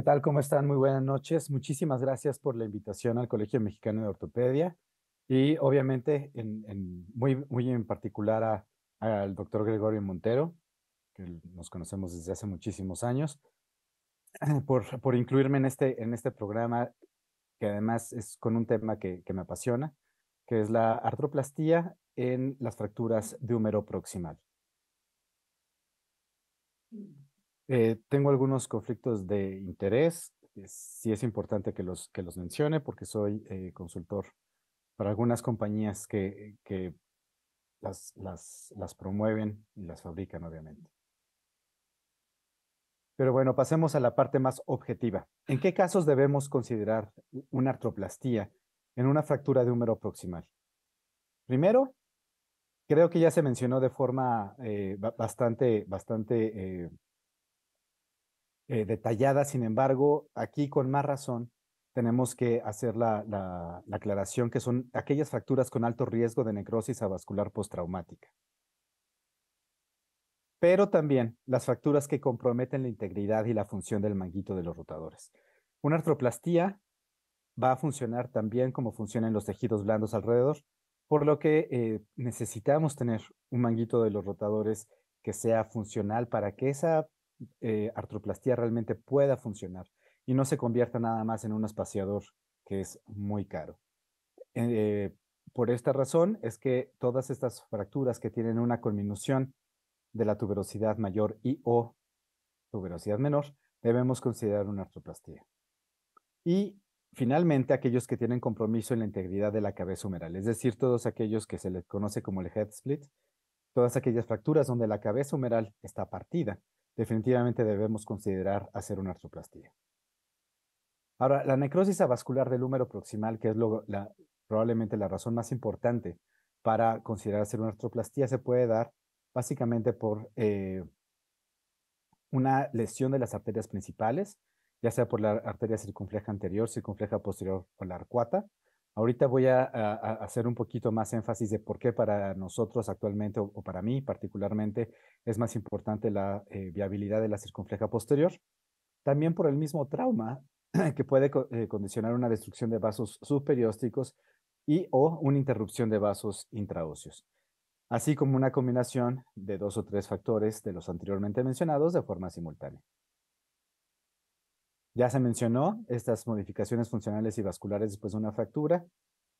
¿Qué tal? ¿Cómo están? Muy buenas noches. Muchísimas gracias por la invitación al Colegio Mexicano de Ortopedia y obviamente en, muy, en particular al doctor Gregorio Montero, que nos conocemos desde hace muchísimos años, por, por incluirme en este, en este programa que además es con un tema que, me apasiona, que es la artroplastía en las fracturas de húmero proximal. Mm. Eh, tengo algunos conflictos de interés. Eh, sí es importante que los, que los mencione porque soy eh, consultor para algunas compañías que, las, promueven y las fabrican, obviamente. Pero bueno, pasemos a la parte más objetiva. ¿En qué casos debemos considerar una artroplastía en una fractura de húmero proximal? Primero, creo que ya se mencionó de forma bastante, bastante eh, detallada, sin embargo, aquí con más razón tenemos que hacer la, aclaración que son aquellas fracturas con alto riesgo de necrosis avascular postraumática. Pero también las fracturas que comprometen la integridad y la función del manguito de los rotadores. Una artroplastía va a funcionar también como funcionan los tejidos blandos alrededor, por lo que eh, necesitamos tener un manguito de los rotadores que sea funcional para que esa eh, artroplastía realmente pueda funcionar y no se convierta nada más en un espaciador que es muy caro. Eh, por esta razón es que todas estas fracturas que tienen una conminución de la tuberosidad mayor y o tuberosidad menor, debemos considerar una artroplastía. Y finalmente, aquellos que tienen compromiso en la integridad de la cabeza humeral, es decir, todos aquellos que se les conoce como el head split, todas aquellas fracturas donde la cabeza humeral está partida, definitivamente debemos considerar hacer una artroplastía. Ahora, la necrosis vascular del húmero proximal, que es probablemente la razón más importante para considerar hacer una artroplastía, se puede dar básicamente por eh, una lesión de las arterias principales, ya sea por la arteria circunfleja anterior, circunfleja posterior o la arcuata, Ahorita voy a, hacer un poquito más énfasis de por qué para nosotros actualmente o, para mí particularmente es más importante la eh, viabilidad de la circunfleja posterior. También por el mismo trauma que puede eh, condicionar una destrucción de vasos superiósticos y o una interrupción de vasos intraóseos, así como una combinación de dos o tres factores de los anteriormente mencionados de forma simultánea. Ya se mencionó estas modificaciones funcionales y vasculares después de una fractura.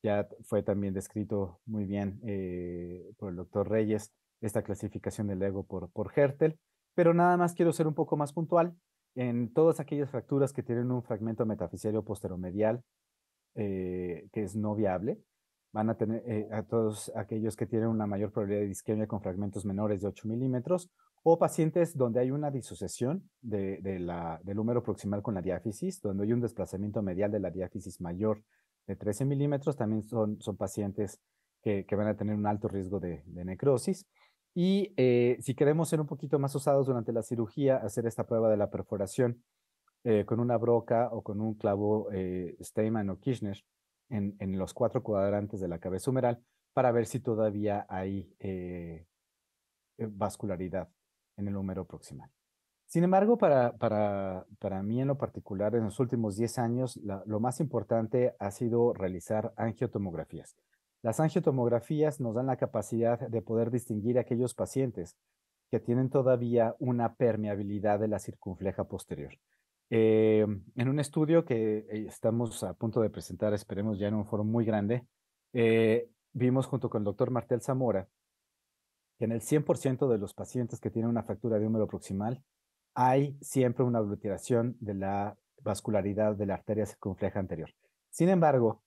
Ya fue también descrito muy bien eh, por el doctor Reyes esta clasificación del ego por, por Hertel, pero nada más quiero ser un poco más puntual en todas aquellas fracturas que tienen un fragmento metafisario posteromedial eh, que es no viable, van a tener eh, a todos aquellos que tienen una mayor probabilidad de isquemia con fragmentos menores de 8 milímetros o pacientes donde hay una disociación del húmero proximal con la diáfisis, donde hay un desplazamiento medial de la diáfisis mayor de 13 milímetros, también son, son pacientes que, van a tener un alto riesgo de, necrosis. Y eh, si queremos ser un poquito más usados durante la cirugía, hacer esta prueba de la perforación eh, con una broca o con un clavo eh, Steyman o Kirchner en, en, los cuatro cuadrantes de la cabeza humeral para ver si todavía hay vascularidad en el número proximal. Sin embargo, para, para, mí en lo particular, en los últimos 10 años, lo más importante ha sido realizar angiotomografías. Las angiotomografías nos dan la capacidad de poder distinguir aquellos pacientes que tienen todavía una permeabilidad de la circunfleja posterior. Eh, en un estudio que eh, estamos a punto de presentar, esperemos ya en un foro muy grande, eh, vimos junto con el doctor Martel Zamora que en el 100% de los pacientes que tienen una fractura de húmero proximal hay siempre una obliteración de la vascularidad de la arteria circunfleja anterior. Sin embargo,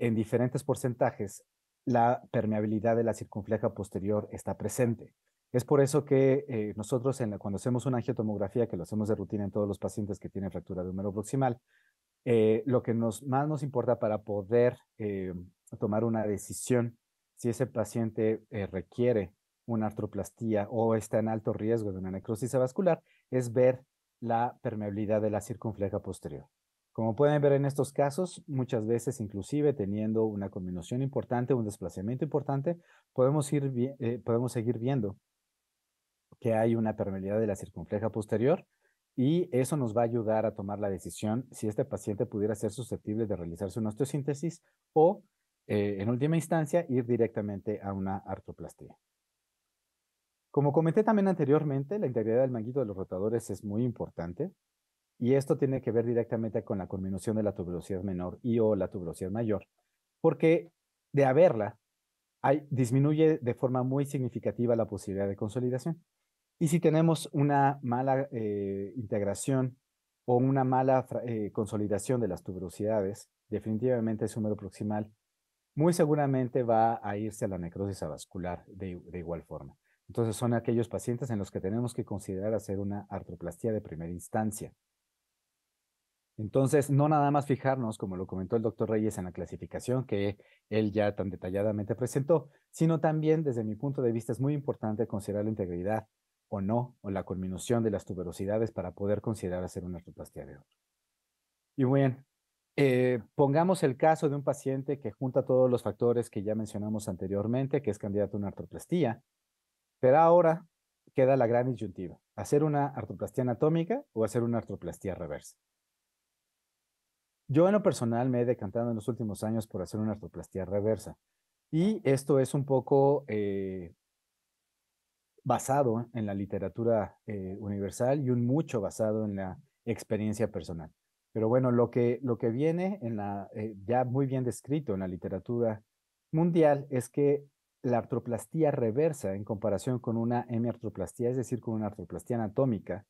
en diferentes porcentajes, la permeabilidad de la circunfleja posterior está presente. Es por eso que eh, nosotros en cuando hacemos una angiotomografía, que lo hacemos de rutina en todos los pacientes que tienen fractura de húmero proximal, eh, lo que nos, más nos importa para poder eh, tomar una decisión si ese paciente requiere una artroplastía o está en alto riesgo de una necrosis vascular es ver la permeabilidad de la circunfleja posterior. Como pueden ver en estos casos, muchas veces inclusive teniendo una combinación importante, un desplazamiento importante, podemos, ir, eh, podemos seguir viendo que hay una permeabilidad de la circunfleja posterior y eso nos va a ayudar a tomar la decisión si este paciente pudiera ser susceptible de realizarse una osteosíntesis o, eh, en última instancia, ir directamente a una artroplastía. Como comenté también anteriormente, la integridad del manguito de los rotadores es muy importante y esto tiene que ver directamente con la conminución de la tuberosidad menor y o la tuberosidad mayor, porque de haberla, disminuye de forma muy significativa la posibilidad de consolidación. Y si tenemos una mala eh, integración o una mala eh, consolidación de las tuberosidades, definitivamente el número proximal, muy seguramente va a irse a la necrosis vascular de igual forma. Entonces son aquellos pacientes en los que tenemos que considerar hacer una artroplastía de primera instancia. Entonces, no nada más fijarnos, como lo comentó el doctor Reyes en la clasificación que él ya tan detalladamente presentó, sino también, desde mi punto de vista, es muy importante considerar la integridad o no, o la culminación de las tuberosidades para poder considerar hacer una artroplastia de otro. Y bueno, eh, pongamos el caso de un paciente que junta todos los factores que ya mencionamos anteriormente, que es candidato a una artroplastía, pero ahora queda la gran disyuntiva, hacer una artroplastía anatómica o hacer una artoplastía reversa. Yo en lo personal me he decantado en los últimos años por hacer una artoplastía reversa. Y esto es un poco eh, basado en la literatura eh, universal y un mucho basado en la experiencia personal. Pero bueno, lo que, lo que viene en la, eh, ya muy bien descrito en la literatura mundial es que la artroplastía reversa en comparación con una hemiartroplastía, es decir, con una artroplastía anatómica,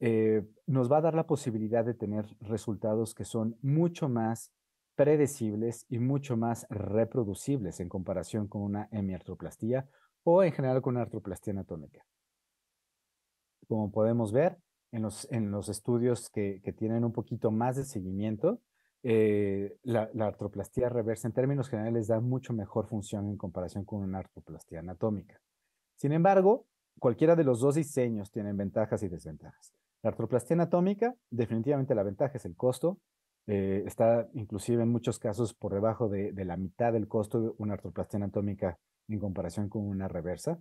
eh, nos va a dar la posibilidad de tener resultados que son mucho más predecibles y mucho más reproducibles en comparación con una hemiartroplastía o en general con una artroplastía anatómica. Como podemos ver en los, estudios que, que tienen un poquito más de seguimiento, eh, la, la, artroplastía reversa en términos generales da mucho mejor función en comparación con una artroplastía anatómica. Sin embargo, cualquiera de los dos diseños tiene ventajas y desventajas. La artroplastía anatómica, definitivamente la ventaja es el costo. Eh, está inclusive en muchos casos por debajo de, la mitad del costo de una artroplastia anatómica en comparación con una reversa.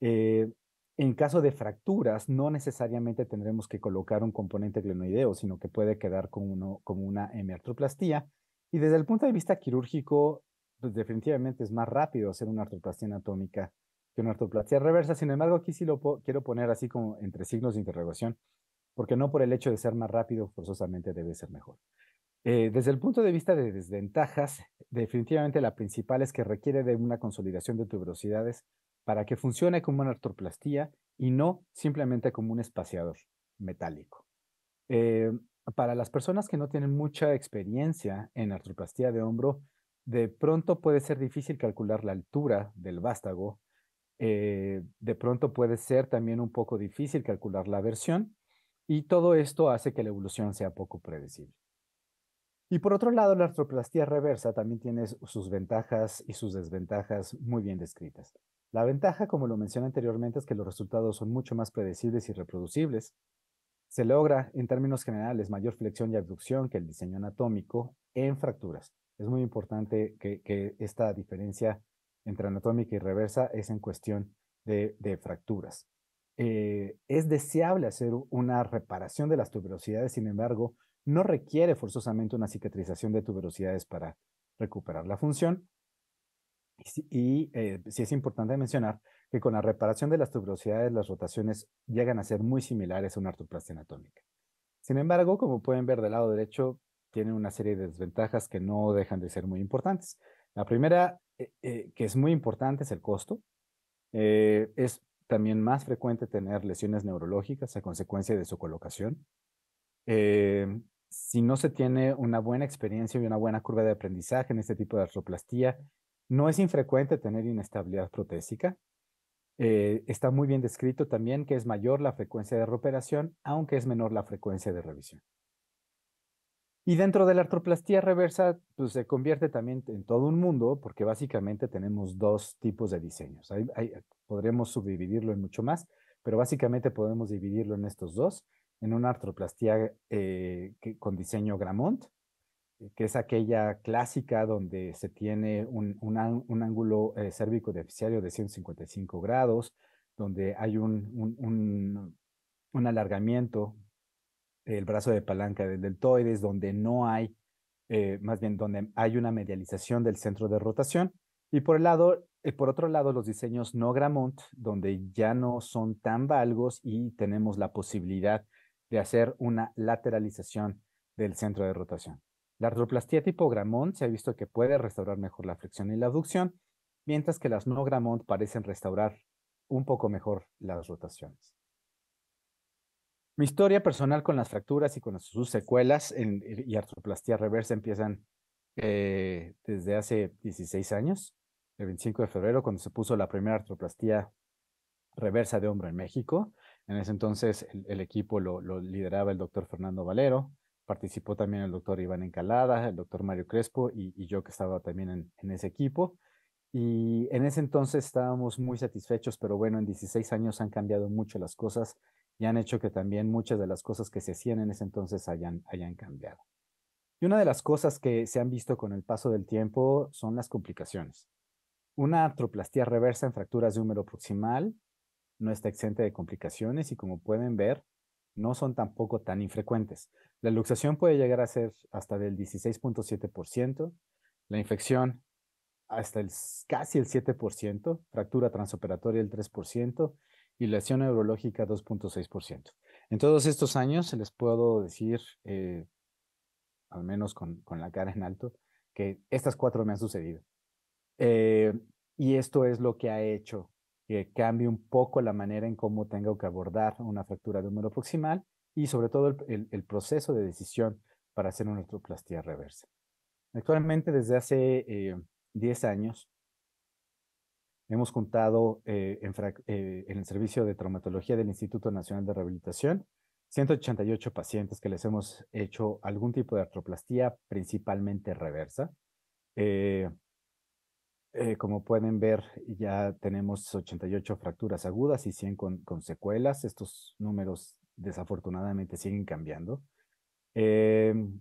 Eh, en caso de fracturas, no necesariamente tendremos que colocar un componente glenoideo, sino que puede quedar como uno, una hemiartroplastía. Y desde el punto de vista quirúrgico, pues, definitivamente es más rápido hacer una artroplastia anatómica que una artroplastia reversa. Sin embargo, aquí sí lo quiero poner así como entre signos de interrogación, porque no por el hecho de ser más rápido forzosamente debe ser mejor. Eh, desde el punto de vista de desventajas, definitivamente la principal es que requiere de una consolidación de tuberosidades para que funcione como una artroplastía y no simplemente como un espaciador metálico. Eh, para las personas que no tienen mucha experiencia en artroplastía de hombro, de pronto puede ser difícil calcular la altura del vástago, eh, de pronto puede ser también un poco difícil calcular la versión, y todo esto hace que la evolución sea poco predecible. Y por otro lado, la artroplastía reversa también tiene sus ventajas y sus desventajas muy bien descritas. La ventaja, como lo mencioné anteriormente, es que los resultados son mucho más predecibles y reproducibles. Se logra, en términos generales, mayor flexión y abducción que el diseño anatómico en fracturas. Es muy importante que, esta diferencia entre anatómica y reversa es en cuestión de, fracturas. Eh, es deseable hacer una reparación de las tuberosidades, sin embargo, no requiere forzosamente una cicatrización de tuberosidades para recuperar la función. Y eh, sí es importante mencionar que con la reparación de las tuberosidades, las rotaciones llegan a ser muy similares a una artroplastia anatómica. Sin embargo, como pueden ver del lado derecho, tiene una serie de desventajas que no dejan de ser muy importantes. La primera, eh, eh, que es muy importante, es el costo. es también más frecuente tener lesiones neurológicas a consecuencia de su colocación. si no se tiene una buena experiencia y una buena curva de aprendizaje en este tipo de artroplastia, no es infrecuente tener inestabilidad protésica. Eh, está muy bien descrito también que es mayor la frecuencia de reoperación, aunque es menor la frecuencia de revisión. Y dentro de la artroplastía reversa, pues se convierte también en todo un mundo, porque básicamente tenemos dos tipos de diseños. Podríamos podremos subdividirlo en mucho más, pero básicamente podemos dividirlo en estos dos, en una artroplastía eh, con diseño Gramont, eh, que es aquella clásica donde se tiene un, ángulo eh, cérvico deficiario de 155 grados, donde hay un, un alargamiento del brazo de palanca del deltoides, donde no hay, eh, más bien donde hay una medialización del centro de rotación. Y por, el lado, eh, por otro lado, los diseños no Gramont, donde ya no son tan valgos y tenemos la posibilidad de hacer una lateralización del centro de rotación. La artroplastía tipo Gramont se ha visto que puede restaurar mejor la flexión y la abducción, mientras que las no Gramont parecen restaurar un poco mejor las rotaciones. Mi historia personal con las fracturas y con sus secuelas y artroplastía reversa empiezan eh, desde hace 16 años, el 25 de febrero, cuando se puso la primera artroplastía reversa de hombro en México. En ese entonces el, equipo lo, lo, lideraba el doctor Fernando Valero, participó también el doctor Iván Encalada, el doctor Mario Crespo y, yo que estaba también en, ese equipo. Y en ese entonces estábamos muy satisfechos, pero bueno, en 16 años han cambiado mucho las cosas y han hecho que también muchas de las cosas que se hacían en ese entonces hayan, cambiado. Y una de las cosas que se han visto con el paso del tiempo son las complicaciones. Una atroplastía reversa en fracturas de húmero proximal no está exenta de complicaciones y como pueden ver, no son tampoco tan infrecuentes. La luxación puede llegar a ser hasta del 16.7%, la infección hasta el, casi el 7%, fractura transoperatoria el 3% y lesión neurológica 2.6%. En todos estos años les puedo decir, eh, al menos con, la cara en alto, que estas cuatro me han sucedido. Eh, y esto es lo que ha hecho que cambie un poco la manera en cómo tengo que abordar una fractura de húmero proximal y sobre todo el, proceso de decisión para hacer una artroplastia reversa. Actualmente, desde hace 10 eh, años, hemos contado eh, eh, en, el Servicio de Traumatología del Instituto Nacional de Rehabilitación 188 pacientes que les hemos hecho algún tipo de artroplastía, principalmente reversa. como pueden ver, ya tenemos 88 fracturas agudas y 100 con, con secuelas. Estos números desafortunadamente siguen cambiando. Em,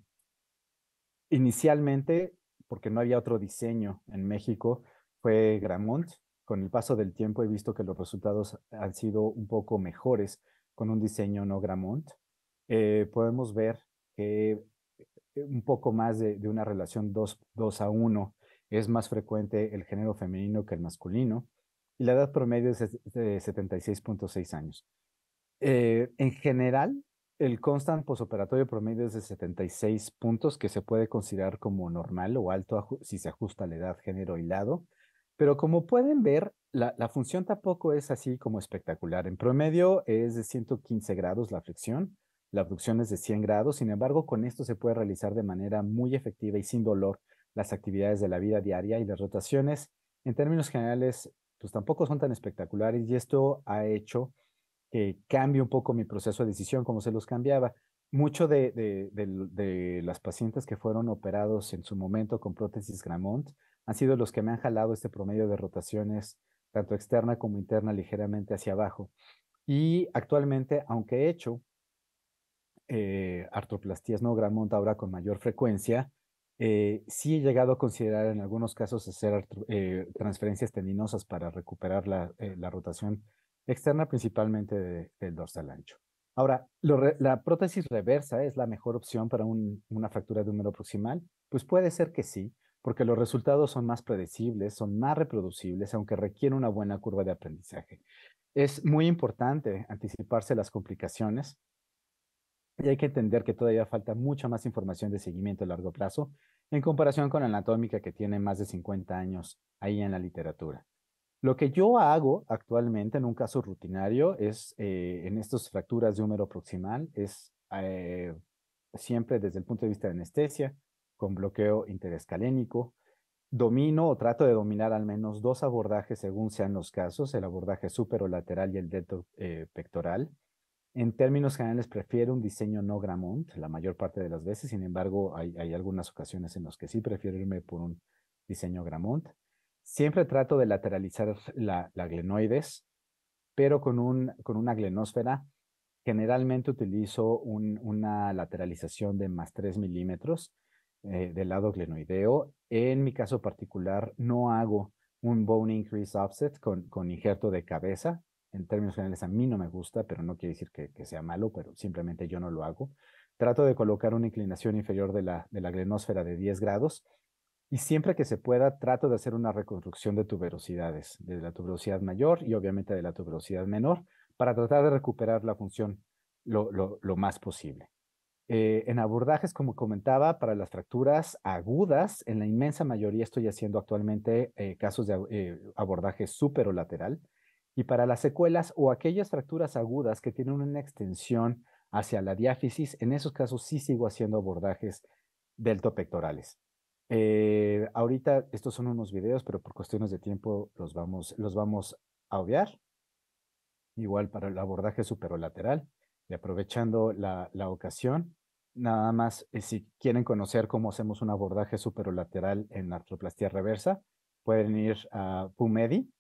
inicialmente, porque no había otro diseño en México, fue Gramont. Con el paso del tiempo he visto que los resultados han sido un poco mejores con un diseño no Gramont. Eh, podemos ver que eh, un poco más de, de una relación 2 a 1 es más frecuente el género femenino que el masculino y la edad promedio es de 76.6 años. Eh, en general, el constant posoperatorio promedio es de 76 puntos, que se puede considerar como normal o alto si se ajusta a la edad, género y lado. Pero como pueden ver, la, función tampoco es así como espectacular. En promedio es de 115 grados la flexión, la abducción es de 100 grados, sin embargo, con esto se puede realizar de manera muy efectiva y sin dolor las actividades de la vida diaria y las rotaciones, en términos generales, pues tampoco son tan espectaculares y esto ha hecho cambio un poco mi proceso de decisión, como se los cambiaba. Mucho de, de, las pacientes que fueron operados en su momento con prótesis Gramont han sido los que me han jalado este promedio de rotaciones, tanto externa como interna, ligeramente hacia abajo. Y actualmente, aunque he hecho eh, artroplastías no Gramont ahora con mayor frecuencia, eh, sí he llegado a considerar en algunos casos hacer eh, transferencias tendinosas para recuperar la, eh, la rotación externa principalmente del dorsal ancho. Ahora, la prótesis reversa es la mejor opción para una fractura de húmero proximal. Pues puede ser que sí, porque los resultados son más predecibles, son más reproducibles, aunque requiere una buena curva de aprendizaje. Es muy importante anticiparse las complicaciones y hay que entender que todavía falta mucha más información de seguimiento a largo plazo en comparación con la anatómica que tiene más de 50 años ahí en la literatura. Lo que yo hago actualmente en un caso rutinario es, eh, en estas fracturas de húmero proximal, es eh, siempre desde el punto de vista de anestesia, con bloqueo interescalénico. Domino o trato de dominar al menos dos abordajes según sean los casos, el abordaje superolateral y el delto eh, pectoral. En términos generales, prefiero un diseño no Gramont la mayor parte de las veces, sin embargo, hay, hay algunas ocasiones en las que sí prefiero irme por un diseño Gramont. Siempre trato de lateralizar la, la glenoides, pero con, una glenósfera generalmente utilizo una lateralización de más 3 milímetros eh, del lado glenoideo. En mi caso particular, no hago un bone increase offset con, injerto de cabeza. En términos generales, a mí no me gusta, pero no quiere decir que, sea malo, pero simplemente yo no lo hago. Trato de colocar una inclinación inferior de la, de la glenósfera de 10 grados y siempre que se pueda, trato de hacer una reconstrucción de tuberosidades, de la tuberosidad mayor y obviamente de la tuberosidad menor, para tratar de recuperar la función lo, más posible. Eh, en abordajes, como comentaba, para las fracturas agudas, en la inmensa mayoría estoy haciendo actualmente eh, casos de eh, abordaje superolateral. Y para las secuelas o aquellas fracturas agudas que tienen una extensión hacia la diáfisis, en esos casos sí sigo haciendo abordajes deltopectorales. Eh, ahorita estos son unos videos, pero por cuestiones de tiempo los vamos, los vamos a obviar. Igual para el abordaje superolateral y aprovechando la, ocasión, nada más eh, si quieren conocer cómo hacemos un abordaje superolateral en la reversa, pueden ir a PUMEDI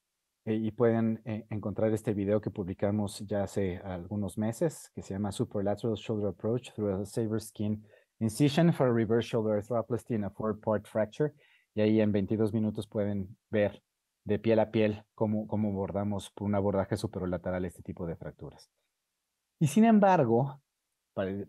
eh, y pueden encontrar este video que publicamos ya hace algunos meses, que se llama Superlateral Shoulder Approach through a Saber Skin Incision for a reverse shoulder arthroplasty in a four-part fracture. Y ahí en 22 minutos pueden ver de piel a piel cómo, abordamos por un abordaje superolateral este tipo de fracturas. Y sin embargo,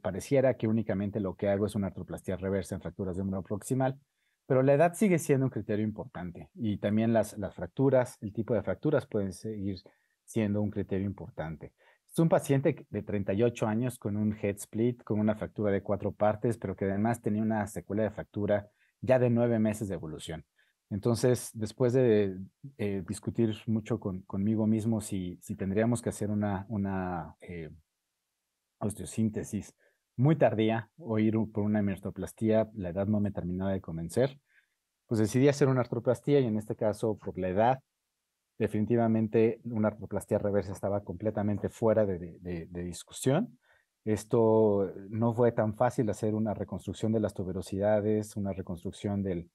pareciera que únicamente lo que hago es una artroplastia reversa en fracturas de hombro proximal, pero la edad sigue siendo un criterio importante y también las fracturas, el tipo de fracturas pueden seguir siendo un criterio importante. Es un paciente de 38 años con un head split, con una fractura de cuatro partes, pero que además tenía una secuela de fractura ya de nueve meses de evolución. Entonces, después de eh, discutir mucho conmigo mismo si, tendríamos que hacer una, eh, osteosíntesis muy tardía o ir por una hematoplastía, la edad no me terminaba de convencer, pues decidí hacer una artroplastía y en este caso por la edad definitivamente una artroplastia reversa estaba completamente fuera de, discusión. Esto no fue tan fácil hacer una reconstrucción de las tuberosidades, una reconstrucción del,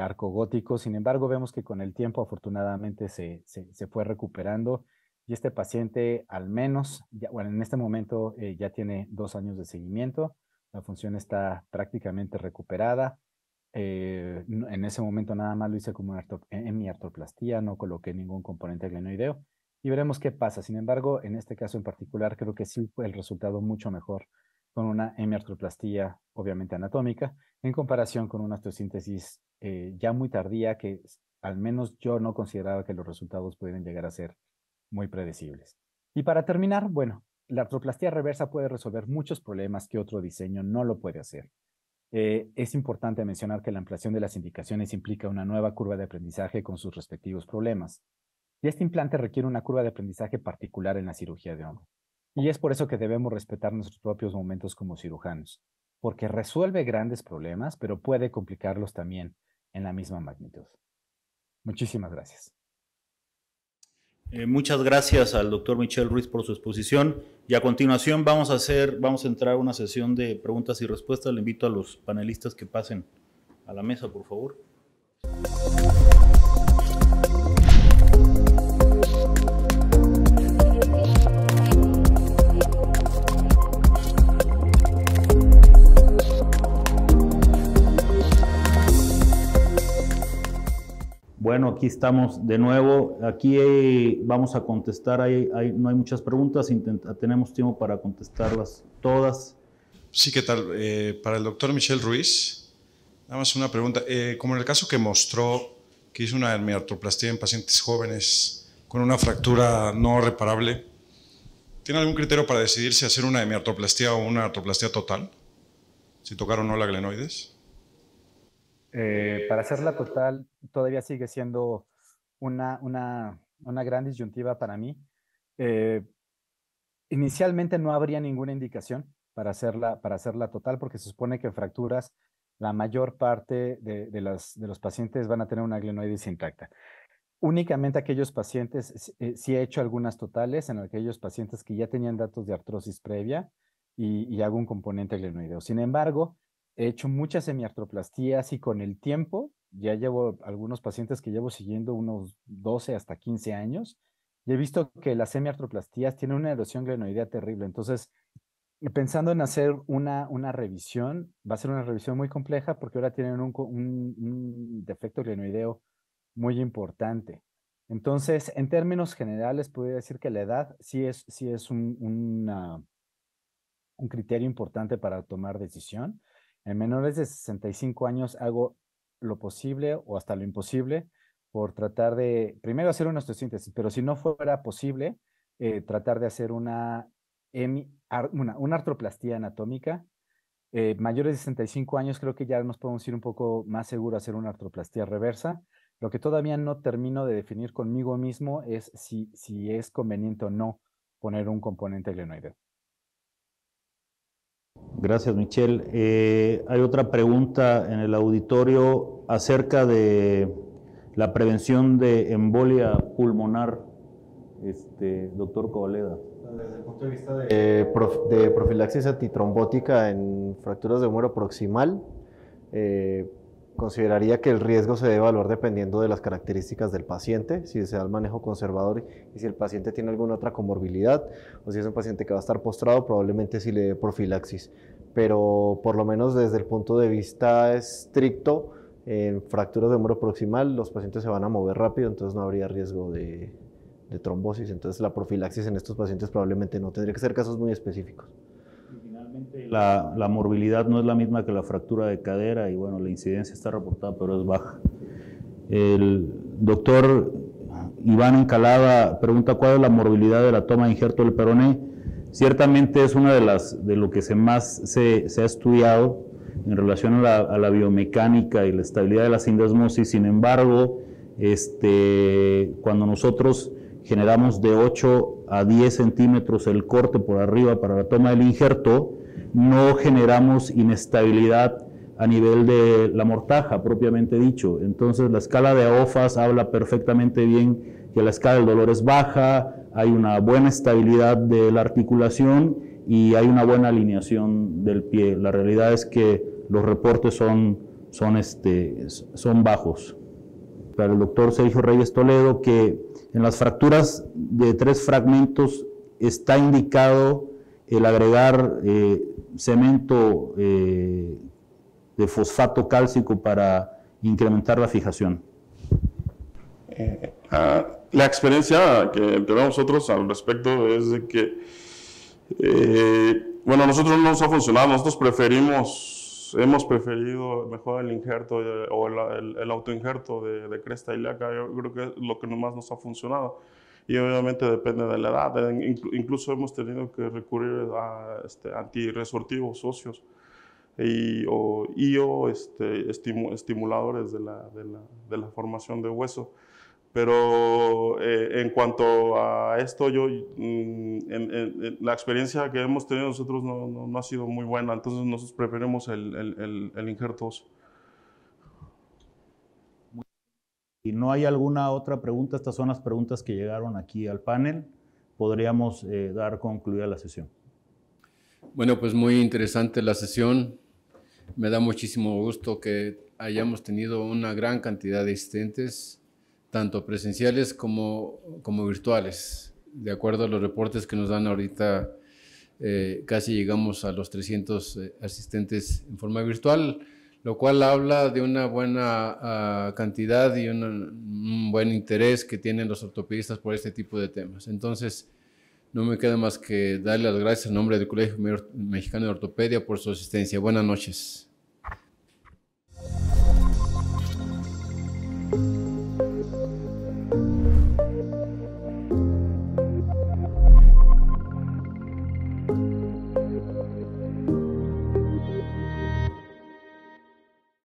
arco gótico. Sin embargo, vemos que con el tiempo afortunadamente se, fue recuperando y este paciente al menos, bueno, en este momento eh, ya tiene dos años de seguimiento, la función está prácticamente recuperada, eh, en ese momento nada más lo hice como una mi no coloqué ningún componente glenoideo y veremos qué pasa. Sin embargo, en este caso en particular, creo que sí fue el resultado mucho mejor con una hemiartroplastía, obviamente anatómica, en comparación con una osteosíntesis eh, ya muy tardía que al menos yo no consideraba que los resultados pudieran llegar a ser muy predecibles. Y para terminar, bueno, la artroplastía reversa puede resolver muchos problemas que otro diseño no lo puede hacer. Eh, es importante mencionar que la ampliación de las indicaciones implica una nueva curva de aprendizaje con sus respectivos problemas. Y este implante requiere una curva de aprendizaje particular en la cirugía de hombro. Y es por eso que debemos respetar nuestros propios momentos como cirujanos, porque resuelve grandes problemas, pero puede complicarlos también en la misma magnitud. Muchísimas gracias. Eh, muchas gracias al doctor Michel Ruiz por su exposición y a continuación vamos a hacer, vamos a entrar a una sesión de preguntas y respuestas. Le invito a los panelistas que pasen a la mesa, por favor. Bueno, aquí estamos de nuevo. Aquí eh, vamos a contestar, no hay muchas preguntas, tenemos tiempo para contestarlas todas. Sí, ¿qué tal? Eh, para el doctor Michel Ruiz, nada más una pregunta. Eh, como en el caso que mostró que hizo una hemiartroplastia en pacientes jóvenes con una fractura no reparable, ¿tiene algún criterio para decidir si hacer una hemiartroplastía o una artroplastía total? Si tocar o no la glenoides. Eh, para hacerla total, todavía sigue siendo una, gran disyuntiva para mí. Eh, inicialmente no habría ninguna indicación para hacerla, para hacerla total, porque se supone que en fracturas la mayor parte de, los pacientes van a tener una glenoides intacta. Únicamente aquellos pacientes, si eh, sí he hecho algunas totales en aquellos pacientes que ya tenían datos de artrosis previa y, y hago componente glenoideo. Sin embargo, He hecho muchas semiartroplastías y con el tiempo, ya llevo algunos pacientes que llevo siguiendo unos 12 hasta 15 años, y he visto que las semiartroplastías tienen una erosión glenoidea terrible. Entonces, pensando en hacer una, revisión, va a ser una revisión muy compleja porque ahora tienen un, defecto glenoideo muy importante. Entonces, en términos generales, podría decir que la edad sí es, sí es un, un criterio importante para tomar decisión. En menores de 65 años hago lo posible o hasta lo imposible por tratar de, primero hacer una osteosíntesis, pero si no fuera posible, eh, tratar de hacer una, una, artroplastía anatómica. Eh, mayores de 65 años creo que ya nos podemos ir un poco más seguro a hacer una artroplastía reversa. Lo que todavía no termino de definir conmigo mismo es si, si es conveniente o no poner un componente glenoideo. Gracias, Michelle. Eh, hay otra pregunta en el auditorio acerca de la prevención de embolia pulmonar, este, doctor Covaleda. Desde el punto de vista de, eh, de profilaxis antitrombótica en fracturas de muero proximal, eh, Consideraría que el riesgo se debe evaluar dependiendo de las características del paciente, si se da el manejo conservador y si el paciente tiene alguna otra comorbilidad o si es un paciente que va a estar postrado, probablemente sí le dé profilaxis. Pero por lo menos desde el punto de vista estricto, en fracturas de hombro proximal los pacientes se van a mover rápido, entonces no habría riesgo de trombosis. Entonces la profilaxis en estos pacientes probablemente no tendría que ser casos muy específicos la, morbilidad no es la misma que la fractura de cadera y bueno, la incidencia está reportada, pero es baja. El doctor Iván Encalada pregunta cuál es la morbilidad de la toma de injerto del peroné. Ciertamente es una de las de lo que se más se, ha estudiado en relación a la, biomecánica y la estabilidad de la sindesmosis. Sin embargo, este, cuando nosotros generamos de 8 a 10 centímetros el corte por arriba para la toma del injerto, no generamos inestabilidad a nivel de la mortaja propiamente dicho. Entonces la escala de AOFAS habla perfectamente bien que la escala del dolor es baja, hay una buena estabilidad de la articulación y hay una buena alineación del pie. La realidad es que los reportes son, son, este, son bajos. Para el doctor Sergio Reyes Toledo que en las fracturas de tres fragmentos está indicado el agregar eh, cemento eh, de fosfato cálcico para incrementar la fijación. Eh, ah, la experiencia que tenemos nosotros al respecto es de que, bueno, nosotros no nos ha funcionado, nosotros preferimos hemos preferido mejor el injerto eh, o el, el, injerto autoinjerto de, cresta ilíaca. Yo creo que es lo que más nos ha funcionado. Y obviamente depende de la edad. Incluso hemos tenido que recurrir a este, antiresortivos óseos y, o, este, estimuladores de la, de la formación de hueso. Pero eh, en cuanto a esto, yo, mm, la experiencia que hemos tenido nosotros no, ha sido muy buena, entonces nosotros preferimos el, el, el, Si no hay alguna otra pregunta, estas son las preguntas que llegaron aquí al panel, podríamos eh, dar concluida la sesión. Bueno, pues muy interesante la sesión. Me da muchísimo gusto que hayamos tenido una gran cantidad de asistentes tanto presenciales como, como virtuales. De acuerdo a los reportes que nos dan ahorita, eh, casi llegamos a los 300 eh, asistentes en forma virtual, lo cual habla de una buena ah, cantidad y un buen interés que tienen los ortopedistas por este tipo de temas. Entonces, no me queda más que darle las gracias en nombre del Colegio Mexicano de Ortopedia por su asistencia. Buenas noches.